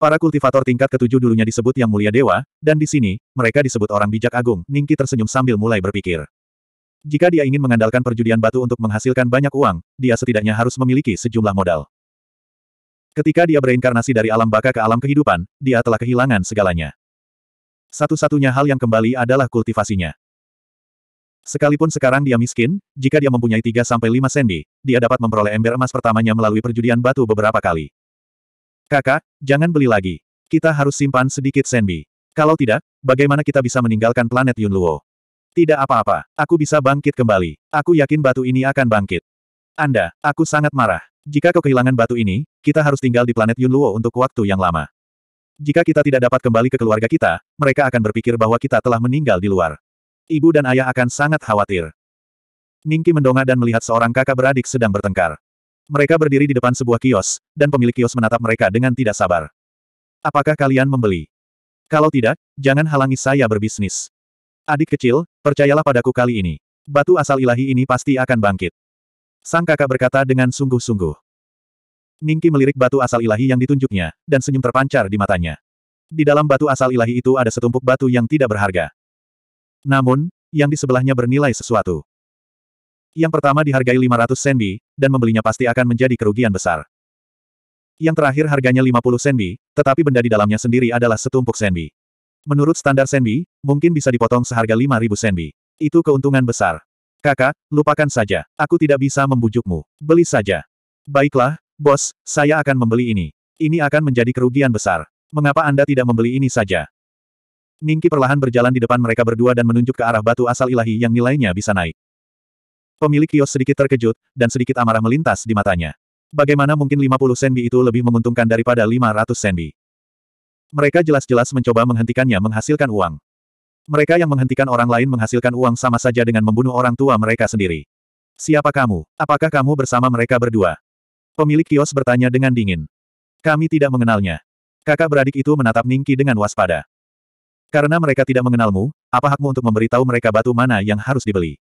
Para kultivator tingkat ketujuh dulunya disebut Yang Mulia Dewa, dan di sini, mereka disebut orang bijak agung, Ningki tersenyum sambil mulai berpikir. Jika dia ingin mengandalkan perjudian batu untuk menghasilkan banyak uang, dia setidaknya harus memiliki sejumlah modal. Ketika dia bereinkarnasi dari alam baka ke alam kehidupan, dia telah kehilangan segalanya. Satu-satunya hal yang kembali adalah kultivasinya. Sekalipun sekarang dia miskin, jika dia mempunyai 3-5 sendi, dia dapat memperoleh ember emas pertamanya melalui perjudian batu beberapa kali. Kakak, jangan beli lagi. Kita harus simpan sedikit sendi. Kalau tidak, bagaimana kita bisa meninggalkan planet Yunluo? Tidak apa-apa, aku bisa bangkit kembali. Aku yakin batu ini akan bangkit. Anda, aku sangat marah. Jika kau kehilangan batu ini, kita harus tinggal di planet Yunluo untuk waktu yang lama. Jika kita tidak dapat kembali ke keluarga kita, mereka akan berpikir bahwa kita telah meninggal di luar. Ibu dan ayah akan sangat khawatir. Ningki mendongak dan melihat seorang kakak beradik sedang bertengkar. Mereka berdiri di depan sebuah kios, dan pemilik kios menatap mereka dengan tidak sabar. Apakah kalian membeli? Kalau tidak, jangan halangi saya berbisnis. Adik kecil, percayalah padaku kali ini. Batu asal ilahi ini pasti akan bangkit. Sang kakak berkata dengan sungguh-sungguh. Ningki melirik batu asal ilahi yang ditunjuknya, dan senyum terpancar di matanya. Di dalam batu asal ilahi itu ada setumpuk batu yang tidak berharga. Namun, yang di sebelahnya bernilai sesuatu. Yang pertama dihargai 500 senbi dan membelinya pasti akan menjadi kerugian besar. Yang terakhir harganya 50 senbi, tetapi benda di dalamnya sendiri adalah setumpuk senbi. Menurut standar senbi, mungkin bisa dipotong seharga 5000 senbi. Itu keuntungan besar. Kakak, lupakan saja. Aku tidak bisa membujukmu. Beli saja. Baiklah, bos, saya akan membeli ini. Ini akan menjadi kerugian besar. Mengapa Anda tidak membeli ini saja? Ningki perlahan berjalan di depan mereka berdua dan menunjuk ke arah batu asal ilahi yang nilainya bisa naik. Pemilik kios sedikit terkejut, dan sedikit amarah melintas di matanya. Bagaimana mungkin 50 senbi itu lebih menguntungkan daripada 500 senbi? Mereka jelas-jelas mencoba menghentikannya menghasilkan uang. Mereka yang menghentikan orang lain menghasilkan uang sama saja dengan membunuh orang tua mereka sendiri. Siapa kamu? Apakah kamu bersama mereka berdua? Pemilik kios bertanya dengan dingin. Kami tidak mengenalnya. Kakak beradik itu menatap Ningki dengan waspada. Karena mereka tidak mengenalmu, apa hakmu untuk memberitahu mereka batu mana yang harus dibeli?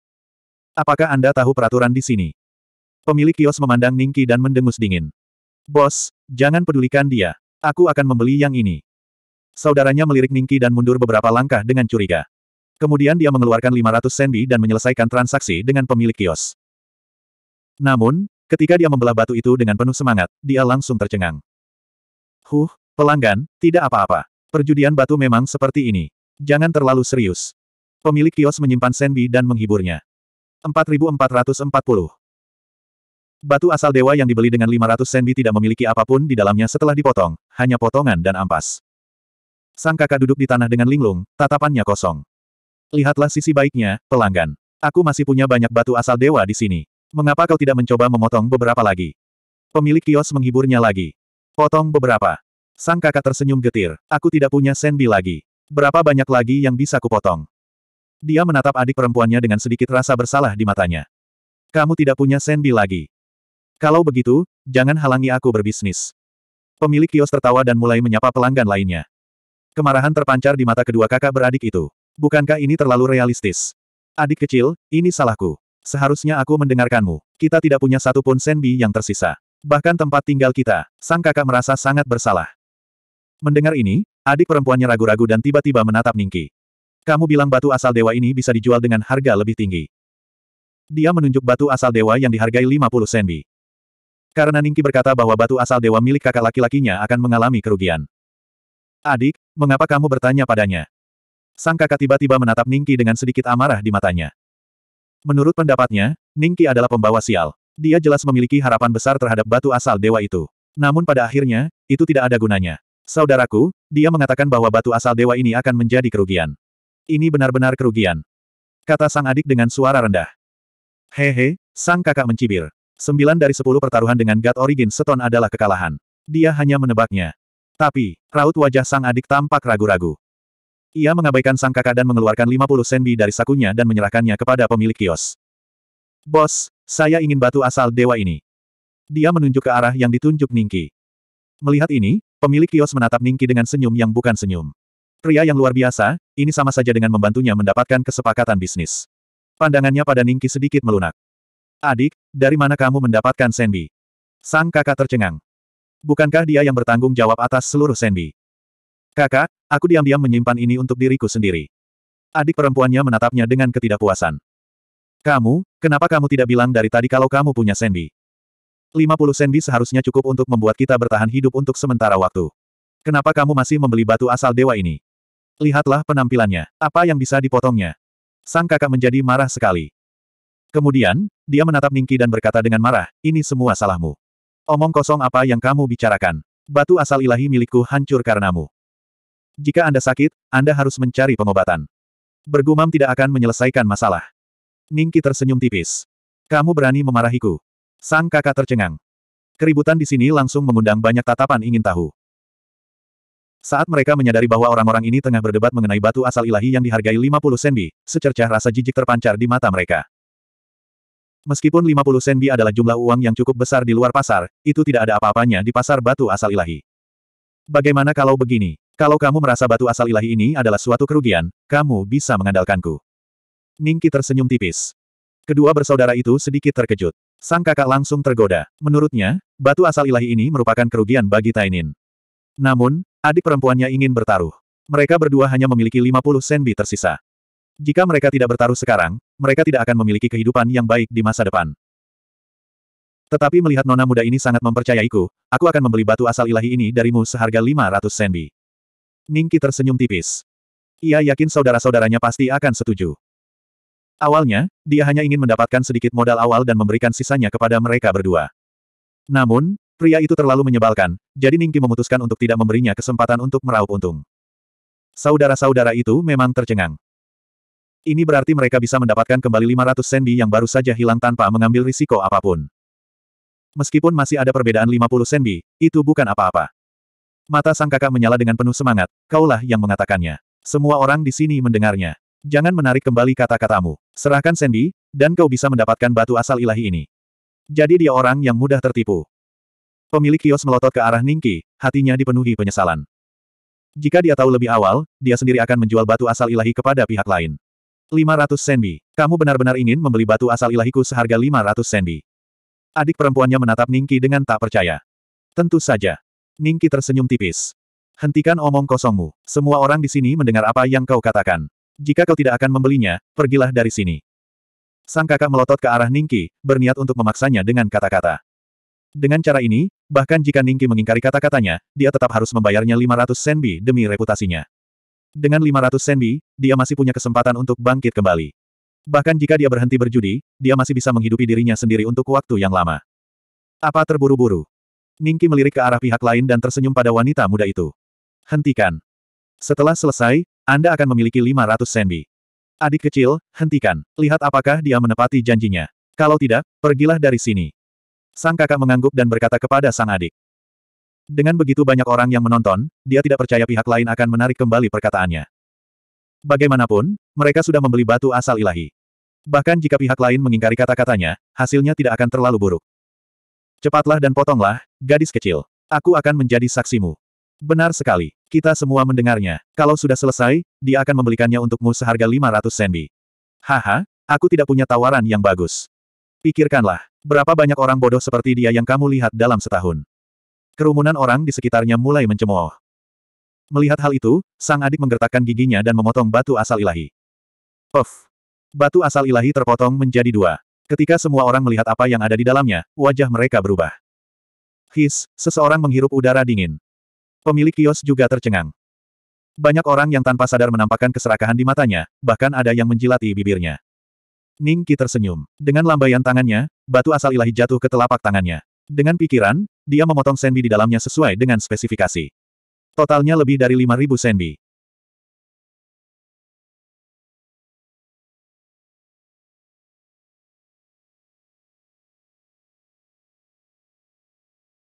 Apakah Anda tahu peraturan di sini? Pemilik kios memandang Ningki dan mendengus dingin. Bos, jangan pedulikan dia. Aku akan membeli yang ini. Saudaranya melirik Ningki dan mundur beberapa langkah dengan curiga. Kemudian dia mengeluarkan 500 senbi dan menyelesaikan transaksi dengan pemilik kios. Namun, ketika dia membelah batu itu dengan penuh semangat, dia langsung tercengang. Huh, pelanggan, tidak apa-apa. Perjudian batu memang seperti ini. Jangan terlalu serius. Pemilik kios menyimpan senbi dan menghiburnya. 4440. Batu asal dewa yang dibeli dengan 500 senbi tidak memiliki apapun di dalamnya setelah dipotong, hanya potongan dan ampas. Sang kakak duduk di tanah dengan linglung, tatapannya kosong. Lihatlah sisi baiknya, pelanggan. Aku masih punya banyak batu asal dewa di sini. Mengapa kau tidak mencoba memotong beberapa lagi? Pemilik kios menghiburnya lagi. Potong beberapa. Sang kakak tersenyum getir. Aku tidak punya senbi lagi. Berapa banyak lagi yang bisa kupotong? Dia menatap adik perempuannya dengan sedikit rasa bersalah di matanya. Kamu tidak punya senbi lagi. Kalau begitu, jangan halangi aku berbisnis. Pemilik kios tertawa dan mulai menyapa pelanggan lainnya. Kemarahan terpancar di mata kedua kakak beradik itu. Bukankah ini terlalu realistis? Adik kecil, ini salahku. Seharusnya aku mendengarkanmu. Kita tidak punya satupun senbi yang tersisa. Bahkan tempat tinggal kita, sang kakak merasa sangat bersalah. Mendengar ini, adik perempuannya ragu-ragu dan tiba-tiba menatap Ningki. Kamu bilang batu asal dewa ini bisa dijual dengan harga lebih tinggi. Dia menunjuk batu asal dewa yang dihargai 50 senbi. Karena Ningki berkata bahwa batu asal dewa milik kakak laki-lakinya akan mengalami kerugian. Adik, mengapa kamu bertanya padanya? Sang kakak tiba-tiba menatap Ningki dengan sedikit amarah di matanya. Menurut pendapatnya, Ningki adalah pembawa sial. Dia jelas memiliki harapan besar terhadap batu asal dewa itu. Namun pada akhirnya, itu tidak ada gunanya. Saudaraku, dia mengatakan bahwa batu asal dewa ini akan menjadi kerugian. Ini benar-benar kerugian. Kata sang adik dengan suara rendah. Hehe, sang kakak mencibir. Sembilan dari sepuluh pertaruhan dengan God Origin Stone adalah kekalahan. Dia hanya menebaknya. Tapi, raut wajah sang adik tampak ragu-ragu. Ia mengabaikan sang kakak dan mengeluarkan 50 senbi dari sakunya dan menyerahkannya kepada pemilik kios. Bos, saya ingin batu asal dewa ini. Dia menunjuk ke arah yang ditunjuk Ningki. Melihat ini, Pemilik kios menatap Ningki dengan senyum yang bukan senyum. Pria yang luar biasa, ini sama saja dengan membantunya mendapatkan kesepakatan bisnis. Pandangannya pada Ningki sedikit melunak. Adik, dari mana kamu mendapatkan Senbi? Sang kakak tercengang. Bukankah dia yang bertanggung jawab atas seluruh Senbi? Kakak, aku diam-diam menyimpan ini untuk diriku sendiri. Adik perempuannya menatapnya dengan ketidakpuasan. Kamu, kenapa kamu tidak bilang dari tadi kalau kamu punya Senbi? 50 senbi seharusnya cukup untuk membuat kita bertahan hidup untuk sementara waktu. Kenapa kamu masih membeli batu asal dewa ini? Lihatlah penampilannya. Apa yang bisa dipotongnya? Sang kakak menjadi marah sekali. Kemudian, dia menatap Ningki dan berkata dengan marah, ini semua salahmu. Omong kosong apa yang kamu bicarakan. Batu asal ilahi milikku hancur karenamu. Jika Anda sakit, Anda harus mencari pengobatan. Bergumam tidak akan menyelesaikan masalah. Ningki tersenyum tipis. Kamu berani memarahiku. Sang kakak tercengang. Keributan di sini langsung mengundang banyak tatapan ingin tahu. Saat mereka menyadari bahwa orang-orang ini tengah berdebat mengenai batu asal ilahi yang dihargai 50 senbi, secercah rasa jijik terpancar di mata mereka. Meskipun 50 senbi adalah jumlah uang yang cukup besar di luar pasar, itu tidak ada apa-apanya di pasar batu asal ilahi. Bagaimana kalau begini? Kalau kamu merasa batu asal ilahi ini adalah suatu kerugian, kamu bisa mengandalkanku. Ningki tersenyum tipis. Kedua bersaudara itu sedikit terkejut. Sang kakak langsung tergoda. Menurutnya, batu asal ilahi ini merupakan kerugian bagi Tainin. Namun, adik perempuannya ingin bertaruh. Mereka berdua hanya memiliki 50 senbi tersisa. Jika mereka tidak bertaruh sekarang, mereka tidak akan memiliki kehidupan yang baik di masa depan. Tetapi melihat nona muda ini sangat mempercayaiku, aku akan membeli batu asal ilahi ini darimu seharga 500 senbi. Ningki tersenyum tipis. Ia yakin saudara-saudaranya pasti akan setuju. Awalnya, dia hanya ingin mendapatkan sedikit modal awal dan memberikan sisanya kepada mereka berdua. Namun, pria itu terlalu menyebalkan, jadi Ningki memutuskan untuk tidak memberinya kesempatan untuk meraup untung. Saudara-saudara itu memang tercengang. Ini berarti mereka bisa mendapatkan kembali 500 senbi yang baru saja hilang tanpa mengambil risiko apapun. Meskipun masih ada perbedaan 50 senbi, itu bukan apa-apa. Mata sang kakak menyala dengan penuh semangat, kaulah yang mengatakannya. Semua orang di sini mendengarnya. Jangan menarik kembali kata-katamu. Serahkan Sandy, dan kau bisa mendapatkan batu asal ilahi ini. Jadi dia orang yang mudah tertipu. Pemilik kios melotot ke arah Ningki, hatinya dipenuhi penyesalan. Jika dia tahu lebih awal, dia sendiri akan menjual batu asal ilahi kepada pihak lain. 500 sendi. Kamu benar-benar ingin membeli batu asal ilahiku seharga 500 sendi. Adik perempuannya menatap Ningki dengan tak percaya. Tentu saja. Ningki tersenyum tipis. Hentikan omong kosongmu. Semua orang di sini mendengar apa yang kau katakan. Jika kau tidak akan membelinya, pergilah dari sini. Sang kakak melotot ke arah Ningki, berniat untuk memaksanya dengan kata-kata. Dengan cara ini, bahkan jika Ningki mengingkari kata-katanya, dia tetap harus membayarnya 500 senbi demi reputasinya. Dengan 500 senbi, dia masih punya kesempatan untuk bangkit kembali. Bahkan jika dia berhenti berjudi, dia masih bisa menghidupi dirinya sendiri untuk waktu yang lama. Apa terburu-buru? Ningki melirik ke arah pihak lain dan tersenyum pada wanita muda itu. Hentikan. Setelah selesai, anda akan memiliki 500 senbi. Adik kecil, hentikan. Lihat apakah dia menepati janjinya. Kalau tidak, pergilah dari sini. Sang kakak mengangguk dan berkata kepada sang adik. Dengan begitu banyak orang yang menonton, dia tidak percaya pihak lain akan menarik kembali perkataannya. Bagaimanapun, mereka sudah membeli batu asal ilahi. Bahkan jika pihak lain mengingkari kata-katanya, hasilnya tidak akan terlalu buruk. Cepatlah dan potonglah, gadis kecil. Aku akan menjadi saksimu. Benar sekali. Kita semua mendengarnya. Kalau sudah selesai, dia akan membelikannya untukmu seharga 500 senbi. Haha, aku tidak punya tawaran yang bagus. Pikirkanlah, berapa banyak orang bodoh seperti dia yang kamu lihat dalam setahun. Kerumunan orang di sekitarnya mulai mencemooh. Melihat hal itu, sang adik menggertakkan giginya dan memotong batu asal ilahi. Puff! Batu asal ilahi terpotong menjadi dua. Ketika semua orang melihat apa yang ada di dalamnya, wajah mereka berubah. His, seseorang menghirup udara dingin. Pemilik kios juga tercengang. Banyak orang yang tanpa sadar menampakkan keserakahan di matanya, bahkan ada yang menjilati bibirnya. Ning Qi tersenyum. Dengan lambaian tangannya, batu asal ilahi jatuh ke telapak tangannya. Dengan pikiran, dia memotong senbi di dalamnya sesuai dengan spesifikasi. Totalnya lebih dari 5.000 senbi.